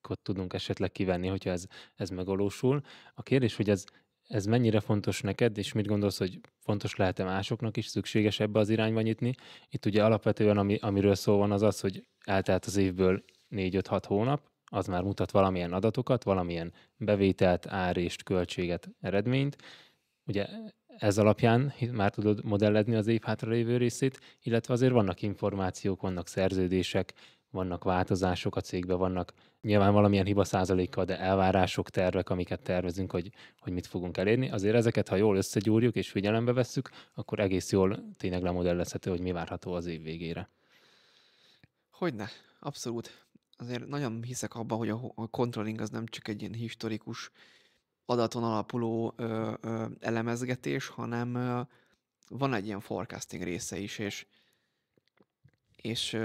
ott tudunk esetleg kivenni, hogyha ez, ez megolósul. A kérdés, hogy ez, ez mennyire fontos neked, és mit gondolsz, hogy fontos lehet-e másoknak is, szükséges ebbe az irányba nyitni? Itt ugye alapvetően, ami, amiről szó van, az az, hogy eltelt az évből 4-5-6 hónap, az már mutat valamilyen adatokat, valamilyen bevételt, árést, költséget, eredményt. Ugye ez alapján már tudod modellezni az év hátralévő részét, illetve azért vannak információk, vannak szerződések, vannak változások a cégben, vannak nyilván valamilyen hiba százalékkal, de elvárások, tervek, amiket tervezünk, hogy, hogy mit fogunk elérni. Azért ezeket, ha jól összegyúrjuk és figyelembe vesszük, akkor egész jól tényleg lemodellezhető, hogy mi várható az év végére. Hogyne, abszolút. Azért nagyon hiszek abban, hogy a, a controlling az nem csak egy ilyen historikus adaton alapuló ö, ö, elemezgetés, hanem ö, van egy ilyen forecasting része is, és és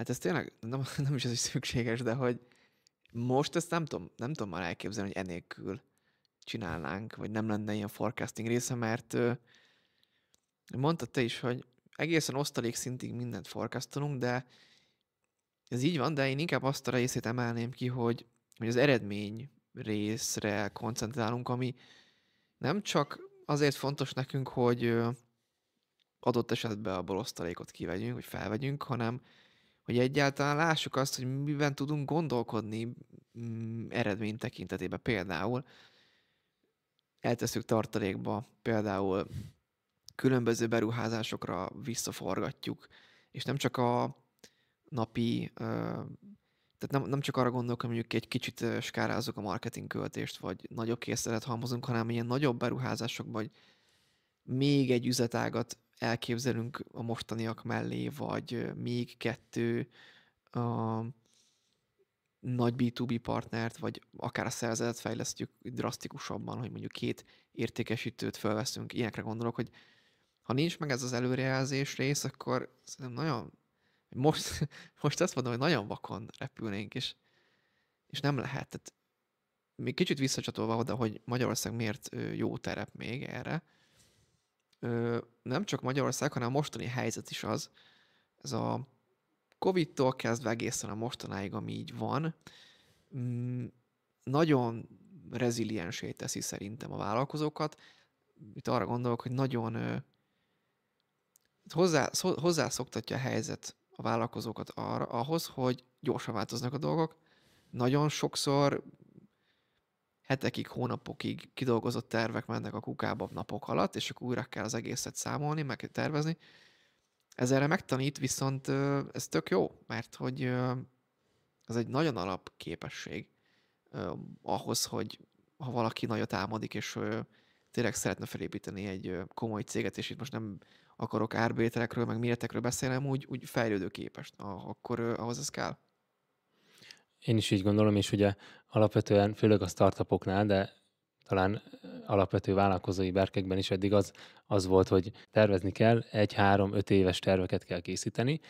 Hát ez tényleg nem, nem is az, hogy szükséges, de hogy most ezt nem tudom, nem tudom már elképzelni, hogy enélkül csinálnánk, vagy nem lenne ilyen forecasting része, mert mondtad te is, hogy egészen osztalék szintig mindent forecastolunk, de ez így van, de én inkább azt a részét emelném ki, hogy, hogy az eredmény részre koncentrálunk, ami nem csak azért fontos nekünk, hogy adott esetben a osztalékot kivegyünk, vagy felvegyünk, hanem hogy egyáltalán lássuk azt, hogy miben tudunk gondolkodni mm, eredmény tekintetében. Például eltesszük tartalékba, például különböző beruházásokra visszaforgatjuk, és nem csak a napi, tehát nem, nem csak arra gondolok, hogy mondjuk egy kicsit skárázzuk a marketing költést, vagy nagyobb készletet halmozunk, hanem ilyen nagyobb beruházások vagy még egy üzletágat elképzelünk a mostaniak mellé, vagy még kettő a nagy B2B partnert, vagy akár a szerzetet fejlesztjük drasztikusabban, hogy mondjuk két értékesítőt felveszünk. Ilyenekre gondolok, hogy ha nincs meg ez az előrejelzés rész, akkor szerintem nagyon, most, most azt mondom, hogy nagyon vakon repülnénk, és, és nem lehet. Tehát még kicsit visszacsatolva oda, hogy Magyarország miért jó terep még erre, nem csak Magyarország, hanem a mostani helyzet is az, ez a Covid-tól kezdve egészen a mostanáig, ami így van, mm, nagyon reziliensé teszi szerintem a vállalkozókat. Itt arra gondolok, hogy nagyon hozzá, hozzászoktatja a helyzet a vállalkozókat arra, ahhoz, hogy gyorsan változnak a dolgok. Nagyon sokszor hetekig, hónapokig kidolgozott tervek mennek a kukába napok alatt, és akkor újra kell az egészet számolni, meg tervezni. Ez erre megtanít, viszont ez tök jó, mert hogy ez egy nagyon alap képesség ahhoz, hogy ha valaki nagyot álmodik, és tényleg szeretne felépíteni egy komoly céget, és itt most nem akarok árbételekről, meg méretekről beszélnem, úgy, úgy fejlődőképes, akkor ahhoz ez kell. Én is így gondolom, és ugye alapvetően, főleg a startupoknál, de talán alapvető vállalkozói berkekben is eddig az, az volt, hogy tervezni kell, egy-három-öt éves terveket kell készíteni,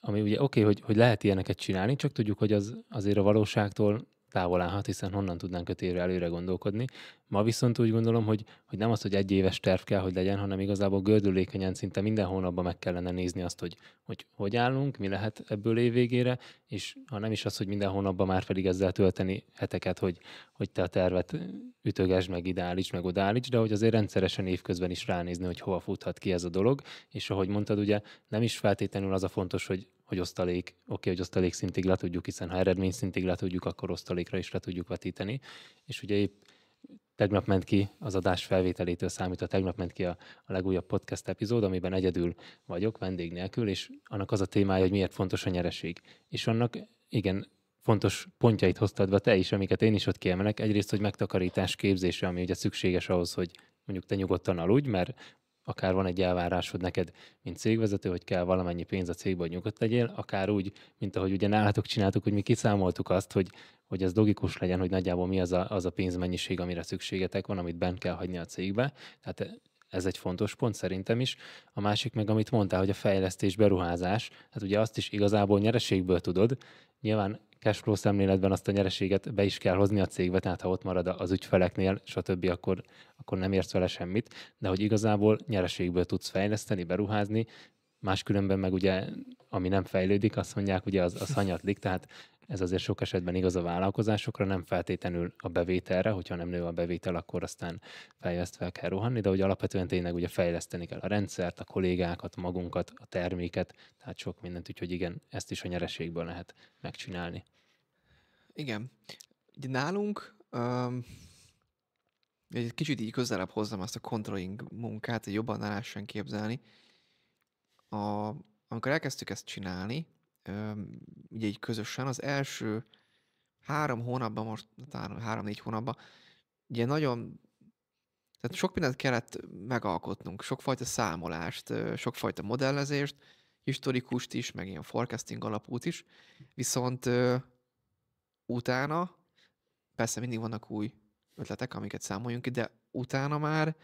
ami ugye oké, okay, hogy, hogy lehet ilyeneket csinálni, csak tudjuk, hogy az azért a valóságtól távol állhat, hiszen honnan tudnánk öt évre előre gondolkodni. Ma viszont úgy gondolom, hogy, hogy nem az, hogy egy éves terv kell, hogy legyen, hanem igazából gördülékenyen szinte minden hónapban meg kellene nézni azt, hogy hogy, hogy állunk, mi lehet ebből év végére, és ha nem is az, hogy minden hónapban már pedig ezzel tölteni heteket, hogy, hogy te a tervet ütögesd meg, ideállíts, meg odállíts, de hogy azért rendszeresen évközben is ránézni, hogy hova futhat ki ez a dolog, és ahogy mondtad, ugye nem is feltétlenül az a fontos, hogy hogy osztalék, oké, okay, hogy osztalék szintig le tudjuk, hiszen ha eredmény szintig le tudjuk, akkor osztalékra is le tudjuk vetíteni. És ugye épp tegnap ment ki az adás felvételétől számítva, tegnap ment ki a, a legújabb podcast epizód, amiben egyedül vagyok, vendég nélkül, és annak az a témája, hogy miért fontos a nyereség. És annak, igen, fontos pontjait hoztad be te is, amiket én is ott kiemelek. Egyrészt, hogy megtakarítás képzése, ami ugye szükséges ahhoz, hogy mondjuk te nyugodtan aludj, mert akár van egy elvárásod neked, mint cégvezető, hogy kell valamennyi pénz a cégbe, hogy nyugodt legyél, akár úgy, mint ahogy ugye nálatok csináltuk, hogy mi kiszámoltuk azt, hogy, hogy ez logikus legyen, hogy nagyjából mi az a, az a pénzmennyiség, amire szükségetek van, amit bent kell hagyni a cégbe. Tehát ez egy fontos pont szerintem is. A másik meg, amit mondtál, hogy a fejlesztés, beruházás, hát ugye azt is igazából nyereségből tudod. Nyilván cashflow szemléletben azt a nyereséget be is kell hozni a cégbe, tehát ha ott marad az ügyfeleknél, stb., akkor, akkor nem érsz vele semmit, de hogy igazából nyereségből tudsz fejleszteni, beruházni, máskülönben meg ugye, ami nem fejlődik, azt mondják, ugye az, az hanyatlik, tehát ez azért sok esetben igaz a vállalkozásokra, nem feltétlenül a bevételre, hogyha nem nő a bevétel, akkor aztán fejleszt fel kell rohanni, de hogy alapvetően tényleg ugye fejleszteni kell a rendszert, a kollégákat, magunkat, a terméket, tehát sok mindent, úgyhogy igen, ezt is a nyereségből lehet megcsinálni. Igen. Ugye nálunk um, egy kicsit így közelebb hozzam azt a controlling munkát, hogy jobban el képzelni. A, amikor elkezdtük ezt csinálni, ugye így közösen. Az első három hónapban, most talán három-négy hónapban, ugye nagyon, tehát sok mindent kellett megalkotnunk, sokfajta számolást, sokfajta modellezést, historikust is, meg ilyen forecasting alapút is, viszont utána, persze mindig vannak új ötletek, amiket számoljunk ki, de utána már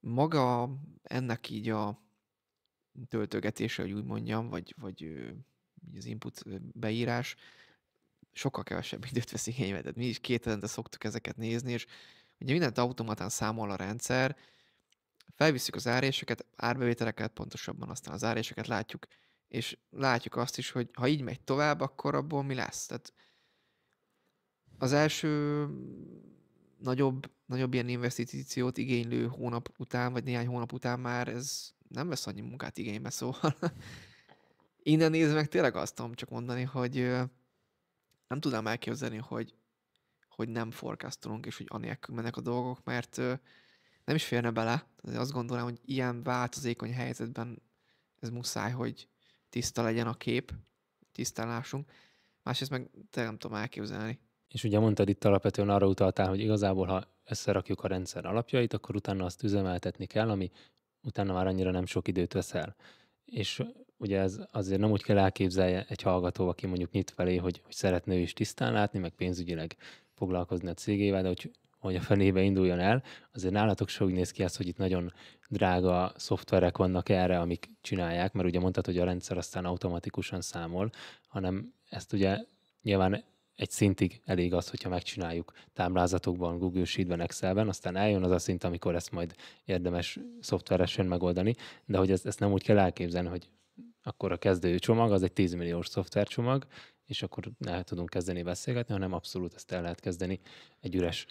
maga ennek így a töltögetése, hogy úgy mondjam, vagy, vagy az input beírás sokkal kevesebb időt vesz igénybe. Tehát mi is két hetente szoktuk ezeket nézni, és ugye mindent automatán számol a rendszer, felvisszük az áréseket, árbevételeket pontosabban, aztán az áréseket látjuk, és látjuk azt is, hogy ha így megy tovább, akkor abból mi lesz. Tehát az első nagyobb, nagyobb ilyen investíciót igénylő hónap után, vagy néhány hónap után már ez nem vesz annyi munkát igénybe, szóval innen nézve meg tényleg azt tudom csak mondani, hogy nem tudnám elképzelni, hogy, hogy nem forecastolunk, és hogy anélkül mennek a dolgok, mert nem is férne bele. Azért azt gondolom, hogy ilyen változékony helyzetben ez muszáj, hogy tiszta legyen a kép, tisztálásunk. Másrészt meg te nem tudom elképzelni. És ugye mondtad itt alapvetően arra utaltál, hogy igazából, ha összerakjuk a rendszer alapjait, akkor utána azt üzemeltetni kell, ami utána már annyira nem sok időt veszel. És ugye ez azért nem úgy kell elképzelje egy hallgató, aki mondjuk nyit felé, hogy, hogy szeretne ő is tisztán látni, meg pénzügyileg foglalkozni a cégével, de hogy, hogy a fenébe induljon el, azért nálatok sok néz ki az, hogy itt nagyon drága szoftverek vannak erre, amik csinálják, mert ugye mondtad, hogy a rendszer aztán automatikusan számol, hanem ezt ugye nyilván egy szintig elég az, hogyha megcsináljuk táblázatokban, Google Sheetben, Excelben, aztán eljön az a szint, amikor ezt majd érdemes szoftveresen megoldani, de hogy ezt, ezt nem úgy kell elképzelni, hogy akkor a kezdő csomag az egy 10 milliós szoftvercsomag, és akkor el tudunk kezdeni beszélgetni, hanem abszolút ezt el lehet kezdeni egy üres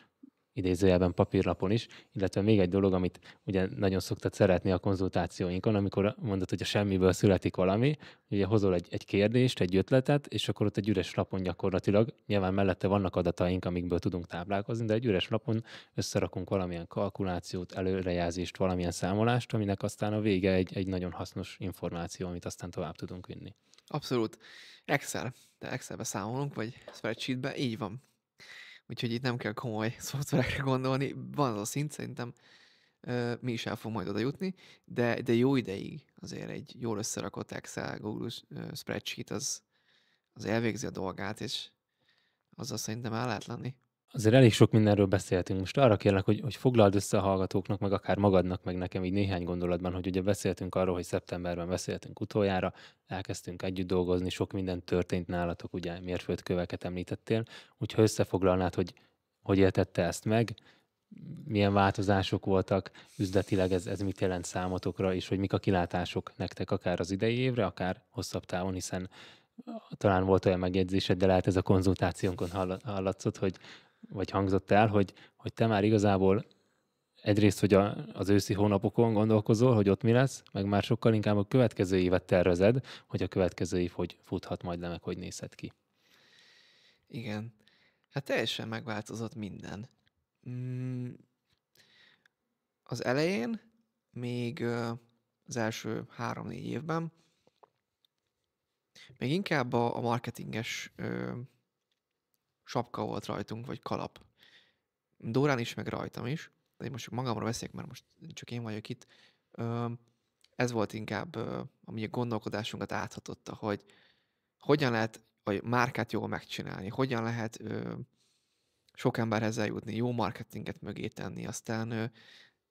idézőjelben papírlapon is, illetve még egy dolog, amit ugye nagyon szoktad szeretni a konzultációinkon, amikor mondod, hogy a semmiből születik valami, ugye hozol egy, egy kérdést, egy ötletet, és akkor ott egy üres lapon gyakorlatilag, nyilván mellette vannak adataink, amikből tudunk táplálkozni, de egy üres lapon összerakunk valamilyen kalkulációt, előrejelzést, valamilyen számolást, aminek aztán a vége egy, egy nagyon hasznos információ, amit aztán tovább tudunk vinni. Abszolút. Excel. De Excelbe számolunk, vagy spreadsheetbe, így van úgyhogy itt nem kell komoly szoftverekre gondolni. Van az a szint, szerintem mi is el fog majd oda jutni, de, de jó ideig azért egy jól összerakott Excel, Google spreadsheet az, az elvégzi a dolgát, és azzal szerintem el lehet lenni azért elég sok mindenről beszéltünk. Most arra kérlek, hogy, hogy foglald össze a hallgatóknak, meg akár magadnak, meg nekem így néhány gondolatban, hogy ugye beszéltünk arról, hogy szeptemberben beszéltünk utoljára, elkezdtünk együtt dolgozni, sok minden történt nálatok, ugye mérföldköveket említettél. Úgyhogy összefoglalnád, hogy hogy értette ezt meg, milyen változások voltak üzletileg, ez, ez mit jelent számotokra, és hogy mik a kilátások nektek akár az idei évre, akár hosszabb távon, hiszen talán volt olyan megjegyzésed, de lehet ez a konzultációnkon hallatszott, hogy vagy hangzott el, hogy, hogy te már igazából egyrészt, hogy a, az őszi hónapokon gondolkozol, hogy ott mi lesz, meg már sokkal inkább a következő évet tervezed, hogy a következő év hogy futhat majd le, meg hogy nézhet ki. Igen. Hát teljesen megváltozott minden. Mm. Az elején, még az első három-négy évben, még inkább a, a marketinges sapka volt rajtunk, vagy kalap. Dórán is, meg rajtam is, de én most csak magamra veszek, mert most csak én vagyok itt. Ez volt inkább, ami a gondolkodásunkat áthatotta, hogy hogyan lehet a márkát jól megcsinálni, hogyan lehet sok emberhez eljutni, jó marketinget mögé tenni, aztán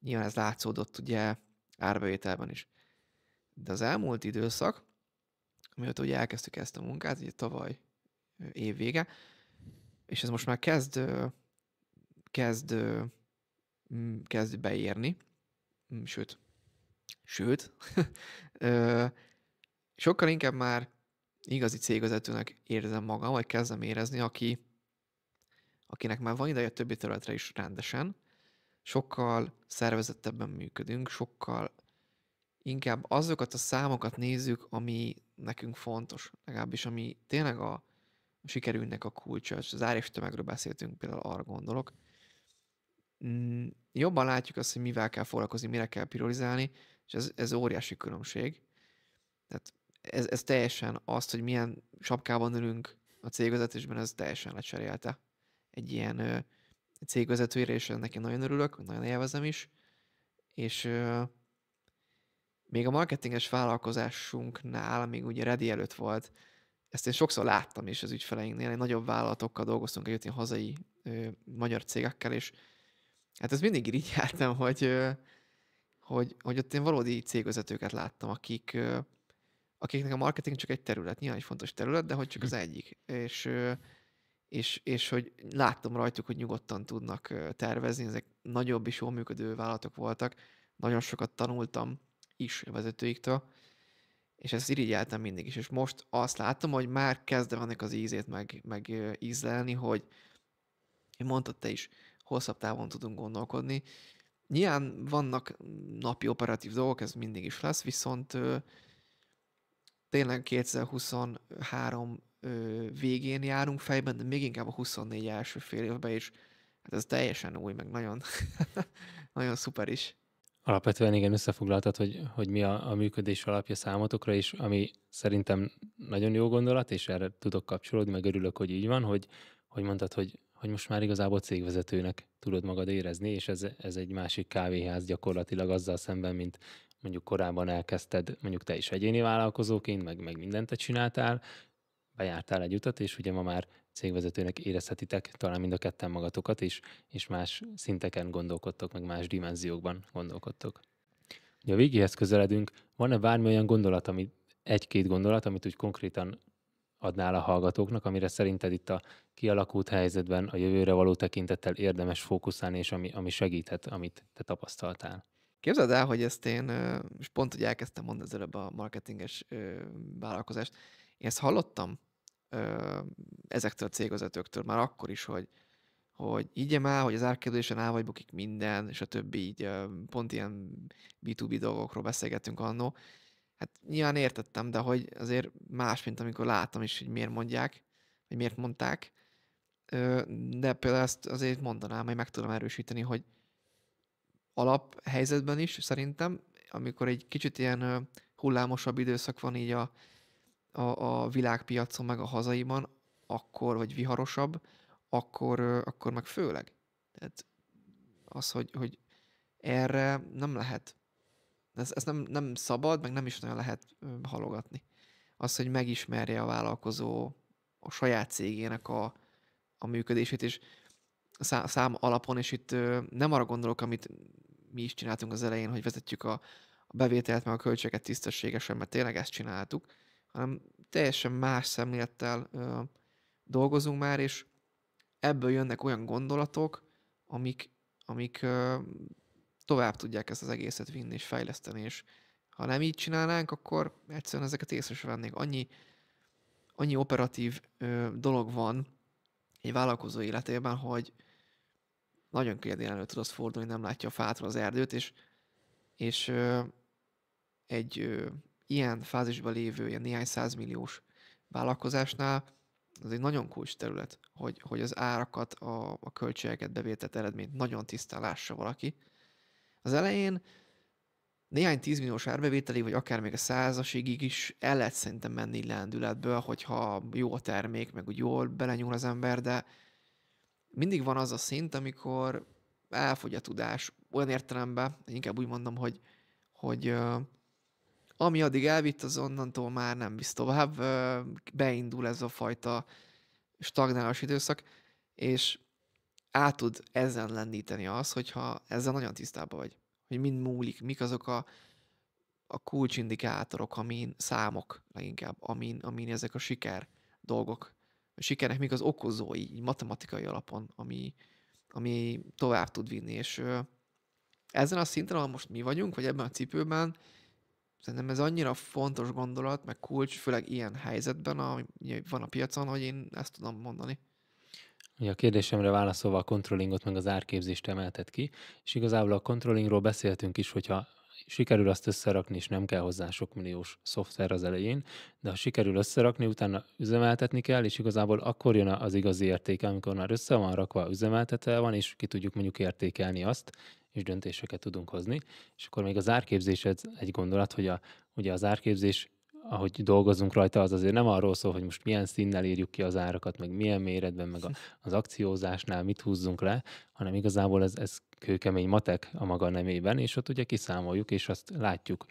nyilván ez látszódott ugye árbevételben is. De az elmúlt időszak, mióta ugye elkezdtük ezt a munkát, ugye tavaly évvége, és ez most már kezd, kezd, mm, kezd beérni, mm, sőt, sőt, sokkal inkább már igazi cégvezetőnek érzem magam, vagy kezdem érezni, aki, akinek már van ideje többi területre is rendesen, sokkal szervezettebben működünk, sokkal inkább azokat a számokat nézzük, ami nekünk fontos, legalábbis ami tényleg a, sikerülnek a kulcsa, és az árés tömegről beszéltünk, például arra gondolok, mm, jobban látjuk azt, hogy mivel kell foglalkozni, mire kell priorizálni, és ez, ez óriási különbség. Tehát ez, ez teljesen azt, hogy milyen sapkában ülünk a cégvezetésben, ez teljesen lecserélte egy ilyen ö, cégvezetőjére, és ennek én nagyon örülök, nagyon élvezem is. És ö, még a marketinges vállalkozásunknál, még ugye Redi előtt volt, ezt én sokszor láttam is az ügyfeleinknél, egy nagyobb vállalatokkal dolgoztunk együtt, hazai ö, magyar cégekkel, és hát ez mindig így jártam, hogy, ö, hogy, hogy ott én valódi cégvezetőket láttam, akik, ö, akiknek a marketing csak egy terület, nyilván egy fontos terület, de hogy csak az hm. egyik. És, ö, és, és hogy láttam rajtuk, hogy nyugodtan tudnak tervezni, ezek nagyobb és jól működő vállalatok voltak, nagyon sokat tanultam is a vezetőiktől, és ezt irigyeltem mindig is, és most azt látom, hogy már kezdve vannak az ízét meg, meg ízlelni, hogy mondtad te is, hosszabb távon tudunk gondolkodni. Nyilván vannak napi operatív dolgok, ez mindig is lesz, viszont tényleg 2023 végén járunk fejben, de még inkább a 24 első fél évben, is. hát ez teljesen új, meg nagyon, nagyon szuper is. Alapvetően igen, összefoglaltad, hogy, hogy mi a, a működés alapja számotokra, és ami szerintem nagyon jó gondolat, és erre tudok kapcsolódni, meg örülök, hogy így van, hogy, hogy mondtad, hogy, hogy most már igazából cégvezetőnek tudod magad érezni, és ez, ez egy másik kávéház gyakorlatilag azzal szemben, mint mondjuk korábban elkezdted, mondjuk te is egyéni vállalkozóként, meg, meg mindent te csináltál, bejártál egy utat, és ugye ma már cégvezetőnek érezhetitek, talán mind a ketten magatokat is, és más szinteken gondolkodtok, meg más dimenziókban gondolkodtok. Ugye a végéhez közeledünk, van-e bármi olyan gondolat, ami egy-két gondolat, amit úgy konkrétan adnál a hallgatóknak, amire szerinted itt a kialakult helyzetben a jövőre való tekintettel érdemes fókuszálni, és ami, ami segíthet, amit te tapasztaltál? Képzeld el, hogy ezt én, és pont hogy elkezdtem mondani az előbb a marketinges vállalkozást, én ezt hallottam ö, ezektől a cégvezetőktől már akkor is, hogy, hogy így már, hogy az árképzésen áll vagy bukik minden, és a többi így pont ilyen B2B dolgokról beszélgettünk annó. Hát nyilván értettem, de hogy azért más, mint amikor láttam is, hogy miért mondják, vagy miért mondták. De például ezt azért mondanám, hogy meg tudom erősíteni, hogy alaphelyzetben is szerintem, amikor egy kicsit ilyen hullámosabb időszak van így a a, a világpiacon, meg a hazaiban, akkor, vagy viharosabb, akkor, akkor meg főleg. Tehát az, hogy, hogy erre nem lehet, ez, ez nem, nem szabad, meg nem is nagyon lehet halogatni. Az, hogy megismerje a vállalkozó a saját cégének a, a működését, és szám, szám alapon, és itt nem arra gondolok, amit mi is csináltunk az elején, hogy vezetjük a, a bevételt, meg a költséget tisztességesen, mert tényleg ezt csináltuk, hanem teljesen más szemlélettel ö, dolgozunk már, és ebből jönnek olyan gondolatok, amik, amik ö, tovább tudják ezt az egészet vinni és fejleszteni, és ha nem így csinálnánk, akkor egyszerűen ezeket észre sem vennék. Annyi, annyi operatív ö, dolog van egy vállalkozó életében, hogy nagyon könnyedén elő tudod fordulni, nem látja a fátra az erdőt, és, és ö, egy ö, ilyen fázisban lévő, ilyen néhány százmilliós vállalkozásnál az egy nagyon kulcs terület, hogy, hogy az árakat, a, a költségeket, bevételt, eredményt nagyon tisztán lássa valaki. Az elején néhány tízmilliós árbevételig, vagy akár még a százasigig is el lehet szerintem menni lendületből, hogyha jó a termék, meg úgy jól belenyúl az ember, de mindig van az a szint, amikor elfogy a tudás olyan értelemben, inkább úgy mondom, hogy, hogy ami addig elvitt, az onnantól már nem visz tovább, beindul ez a fajta stagnálás időszak, és át tud ezen lendíteni az, hogyha ezzel nagyon tisztában vagy, hogy mind múlik, mik azok a, a kulcsindikátorok, amin számok leginkább, amin, amin ezek a siker dolgok, a sikernek mik az okozói, matematikai alapon, ami, ami tovább tud vinni, és ezen a szinten, ahol most mi vagyunk, vagy ebben a cipőben, szerintem ez annyira fontos gondolat, meg kulcs, főleg ilyen helyzetben, ami van a piacon, hogy én ezt tudom mondani. Ugye a kérdésemre válaszolva a controllingot meg az árképzést emeltet ki, és igazából a controllingról beszéltünk is, hogyha sikerül azt összerakni, és nem kell hozzá sok milliós szoftver az elején, de ha sikerül összerakni, utána üzemeltetni kell, és igazából akkor jön az igazi értéke, amikor már össze van rakva, üzemeltetve van, és ki tudjuk mondjuk értékelni azt, és döntéseket tudunk hozni. És akkor még az árképzés egy gondolat, hogy a, ugye az árképzés ahogy dolgozunk rajta, az azért nem arról szól, hogy most milyen színnel írjuk ki az árakat, meg milyen méretben, meg a, az akciózásnál mit húzzunk le, hanem igazából ez, ez kőkemény matek a maga nemében, és ott ugye kiszámoljuk, és azt látjuk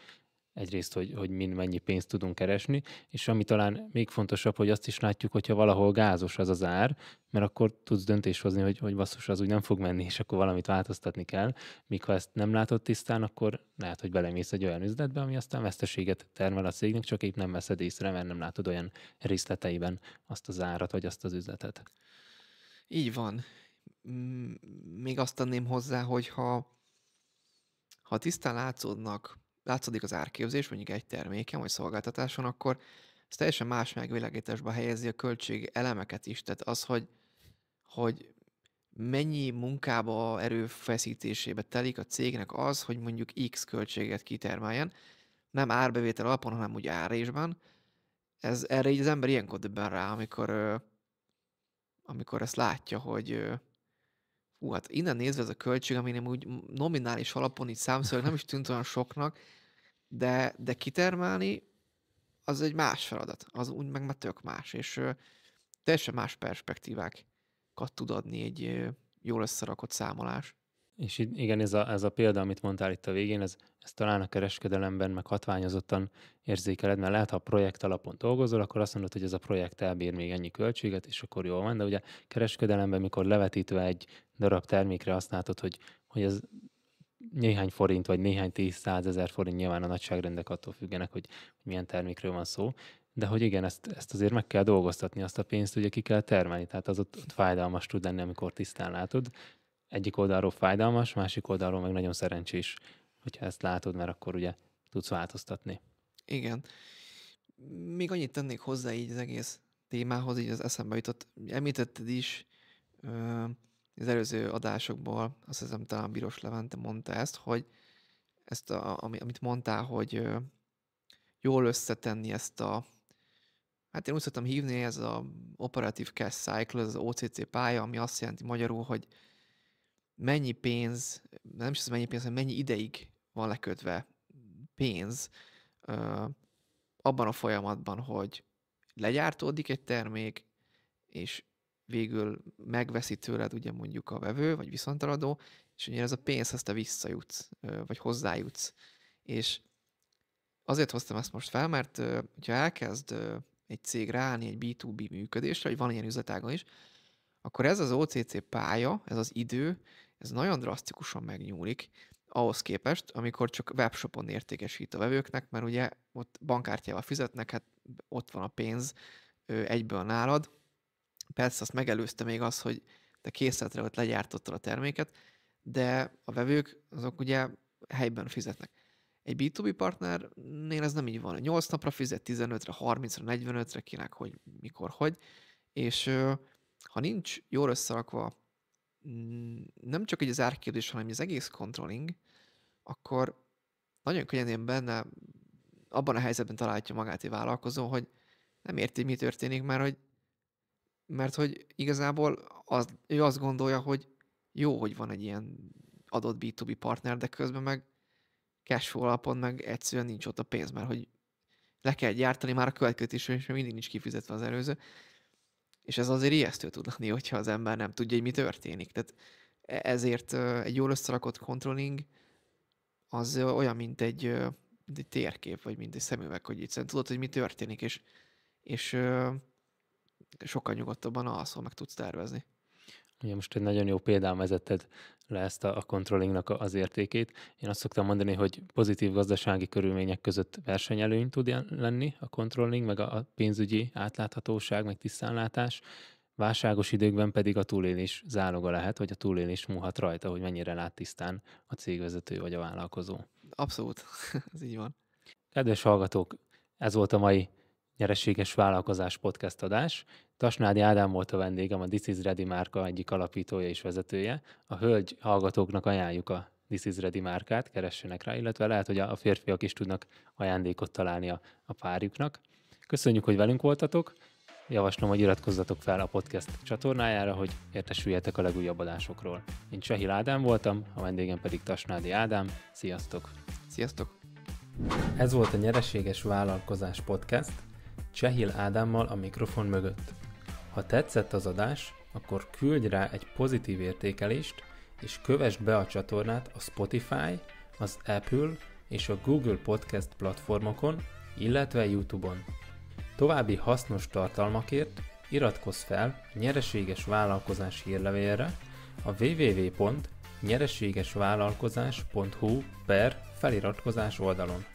egyrészt, hogy, hogy mind mennyi pénzt tudunk keresni, és ami talán még fontosabb, hogy azt is látjuk, hogyha valahol gázos az az ár, mert akkor tudsz döntés hozni, hogy, hogy basszus, az úgy nem fog menni, és akkor valamit változtatni kell. Míg ha ezt nem látod tisztán, akkor lehet, hogy belemész egy olyan üzletbe, ami aztán veszteséget termel a cégnek, csak épp nem veszed észre, mert nem látod olyan részleteiben azt az árat, vagy azt az üzletet. Így van. Még azt tenném hozzá, hogy ha, ha tisztán látszódnak látszódik az árképzés mondjuk egy terméken vagy szolgáltatáson, akkor ez teljesen más megvilágításba helyezi a költség elemeket is. Tehát az, hogy, hogy mennyi munkába, erőfeszítésébe telik a cégnek az, hogy mondjuk X költséget kitermeljen, nem árbevétel alapon, hanem úgy árésben. Ez, erre így az ember ilyenkor döbben rá, amikor, amikor ezt látja, hogy hú, hát innen nézve ez a költség, ami nem úgy nominális alapon így számszerűen nem is tűnt olyan soknak, de, de kitermelni az egy más feladat, az úgy meg már tök más, és ö, teljesen más perspektívákat tud adni egy ö, jól összerakott számolás. És igen, ez a, ez a példa, amit mondtál itt a végén, ez, ez talán a kereskedelemben meg hatványozottan érzékeled, mert lehet, ha a projekt alapon dolgozol, akkor azt mondod, hogy ez a projekt elbír még ennyi költséget, és akkor jól van, de ugye kereskedelemben, mikor levetítve egy darab termékre használtad, hogy, hogy ez néhány forint, vagy néhány tíz, százezer forint, nyilván a nagyságrendek attól függenek, hogy, hogy milyen termékről van szó, de hogy igen, ezt, ezt azért meg kell dolgoztatni, azt a pénzt ugye ki kell termelni, tehát az ott, ott fájdalmas tud lenni, amikor tisztán látod, egyik oldalról fájdalmas, másik oldalról meg nagyon szerencsés, hogyha ezt látod, mert akkor ugye tudsz változtatni. Igen. Még annyit tennék hozzá így az egész témához, így az eszembe jutott. Említetted is az előző adásokból, azt hiszem talán Bíros Levente mondta ezt, hogy ezt, a, amit mondtál, hogy jól összetenni ezt a Hát én úgy szoktam hívni, ez az operatív cash cycle, ez az OCC pálya, ami azt jelenti magyarul, hogy mennyi pénz, nem is az mennyi pénz, hanem mennyi ideig van lekötve pénz ö, abban a folyamatban, hogy legyártódik egy termék, és végül megveszi tőled ugye mondjuk a vevő, vagy viszontaladó, és ugye ez a ezt te visszajutsz, vagy hozzájutsz. És azért hoztam ezt most fel, mert ha elkezd egy cég ráállni egy B2B működésre, vagy van ilyen üzletágon is, akkor ez az OCC pálya, ez az idő, ez nagyon drasztikusan megnyúlik, ahhoz képest, amikor csak webshopon értékesít a vevőknek, mert ugye ott bankkártyával fizetnek, hát ott van a pénz egyből nálad. Persze azt megelőzte még az, hogy te készletre ott legyártottad a terméket, de a vevők azok ugye helyben fizetnek. Egy B2B partnernél ez nem így van. 8 napra fizet, 15-re, 30-ra, 45-re, kinek, hogy, mikor, hogy. És ha nincs jól összerakva nem csak egy az árkérdés, hanem az egész controlling, akkor nagyon könnyen én benne abban a helyzetben találja magát egy vállalkozó, hogy nem érti, mi történik, mert hogy, mert hogy igazából az, ő azt gondolja, hogy jó, hogy van egy ilyen adott B2B partner, de közben meg cashflow alapon meg egyszerűen nincs ott a pénz, mert hogy le kell gyártani már a következő is, és még mindig nincs kifizetve az előző. És ez azért ijesztő tud lenni, hogyha az ember nem tudja, hogy mi történik. Tehát e- ezért egy jól összerakott controlling az olyan, mint egy, mint egy térkép, vagy mint egy szemüveg, hogy egyszerűen tudod, hogy mi történik, és, és sokkal nyugodtabban alszol, meg tudsz tervezni. Ugye most egy nagyon jó példám vezetted le ezt a, a controllingnak az értékét. Én azt szoktam mondani, hogy pozitív gazdasági körülmények között versenyelőny tud lenni a controlling, meg a pénzügyi átláthatóság, meg tisztánlátás, válságos időkben pedig a túlélés záloga lehet, hogy a túlélés múlhat rajta, hogy mennyire lát tisztán a cégvezető vagy a vállalkozó. Abszolút, ez így van. Kedves hallgatók, ez volt a mai Nyereséges Vállalkozás podcast adás. Tasnádi Ádám volt a vendégem, a This is Ready márka egyik alapítója és vezetője. A hölgy hallgatóknak ajánljuk a This is Ready márkát, keressenek rá, illetve lehet, hogy a férfiak is tudnak ajándékot találni a, a párjuknak. Köszönjük, hogy velünk voltatok. Javaslom, hogy iratkozzatok fel a podcast csatornájára, hogy értesüljetek a legújabb adásokról. Én Csehil Ádám voltam, a vendégem pedig Tasnádi Ádám. Sziasztok! Sziasztok! Ez volt a Nyereséges Vállalkozás Podcast. Csehil Ádámmal a mikrofon mögött. Ha tetszett az adás, akkor küldj rá egy pozitív értékelést, és kövess be a csatornát a Spotify, az Apple és a Google Podcast platformokon, illetve YouTube-on. További hasznos tartalmakért iratkozz fel a Nyereséges Vállalkozás hírlevélre a www.nyereségesvállalkozás.hu per feliratkozás oldalon.